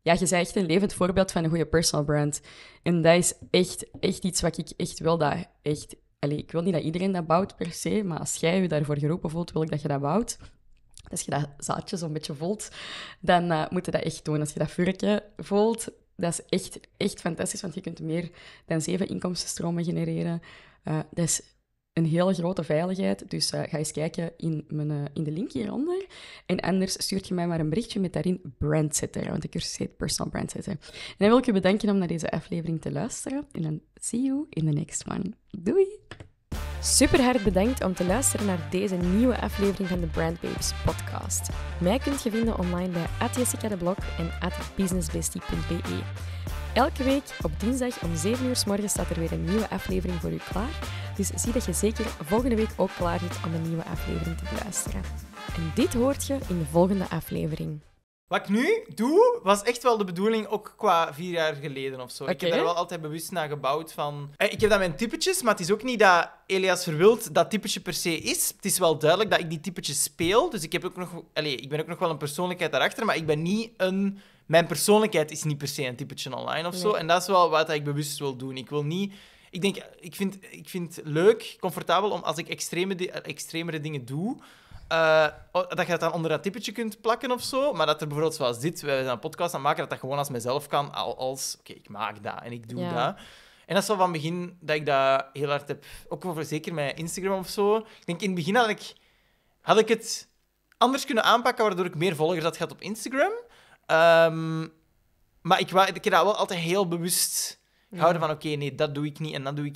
Ja, je bent echt een levend voorbeeld van een goede personal brand. En dat is echt, echt iets wat ik echt wil dat echt Allee, ik wil niet dat iedereen dat bouwt per se, maar als jij je daarvoor geroepen voelt, wil ik dat je dat bouwt. Als je dat zaadje zo'n beetje voelt, dan uh, moet je dat echt doen. Als je dat vuurtje voelt, dat is echt, echt fantastisch, want je kunt meer dan zeven inkomstenstromen genereren. Eh, dat is een hele grote veiligheid. Dus eh, ga eens kijken in, mijn, eh, in de link hieronder. En anders stuurt je mij maar een berichtje met daarin brandsetter, want de cursus heet Personal Brandsetter. En dan wil ik je bedanken om naar deze aflevering te luisteren. En dan see you in the next one. Doei! Super hard bedankt om te luisteren naar deze nieuwe aflevering van de Brand Babes podcast. Mij kunt je vinden online bij Jessica de Blok en atbusinessbestie.be. Elke week op dinsdag om 7 uur s morgens staat er weer een nieuwe aflevering voor u klaar. Dus zie dat je zeker volgende week ook klaar bent om een nieuwe aflevering te beluisteren. En dit hoort je in de volgende aflevering. Wat ik nu doe, was echt wel de bedoeling, ook qua vier jaar geleden of zo. Ik heb daar wel altijd bewust naar gebouwd van... Eh, ik heb dat mijn typetjes, maar het is ook niet dat Elias Verwild dat typetje per se is. Het is wel duidelijk dat ik die typetjes speel, dus ik, heb ook nog, allez, ik ben ook nog wel een persoonlijkheid daarachter, maar ik ben niet een mijn persoonlijkheid is niet per se een typetje online of zo. En dat is wel wat ik bewust wil doen. Ik wil niet. Ik denk, ik vind, ik vind het leuk, comfortabel om als ik extreme, extremere dingen doe. Eh, oh, dat je dat dan onder dat typetje kunt plakken of zo. Maar dat er bijvoorbeeld zoals dit, wij zijn een podcast aan maken, dat dat gewoon als mezelf kan. Als, oké, ik maak dat en ik doe dat. En dat is wel van het begin dat ik dat heel hard heb. Ook over zeker met Instagram of zo. Ik denk, in het begin had ik, had ik het anders kunnen aanpakken, waardoor ik meer volgers had gehad op Instagram. Ehm, maar ik, ik heb dat wel altijd heel bewust gehouden van oké, nee, dat doe ik niet en dat doe ik niet.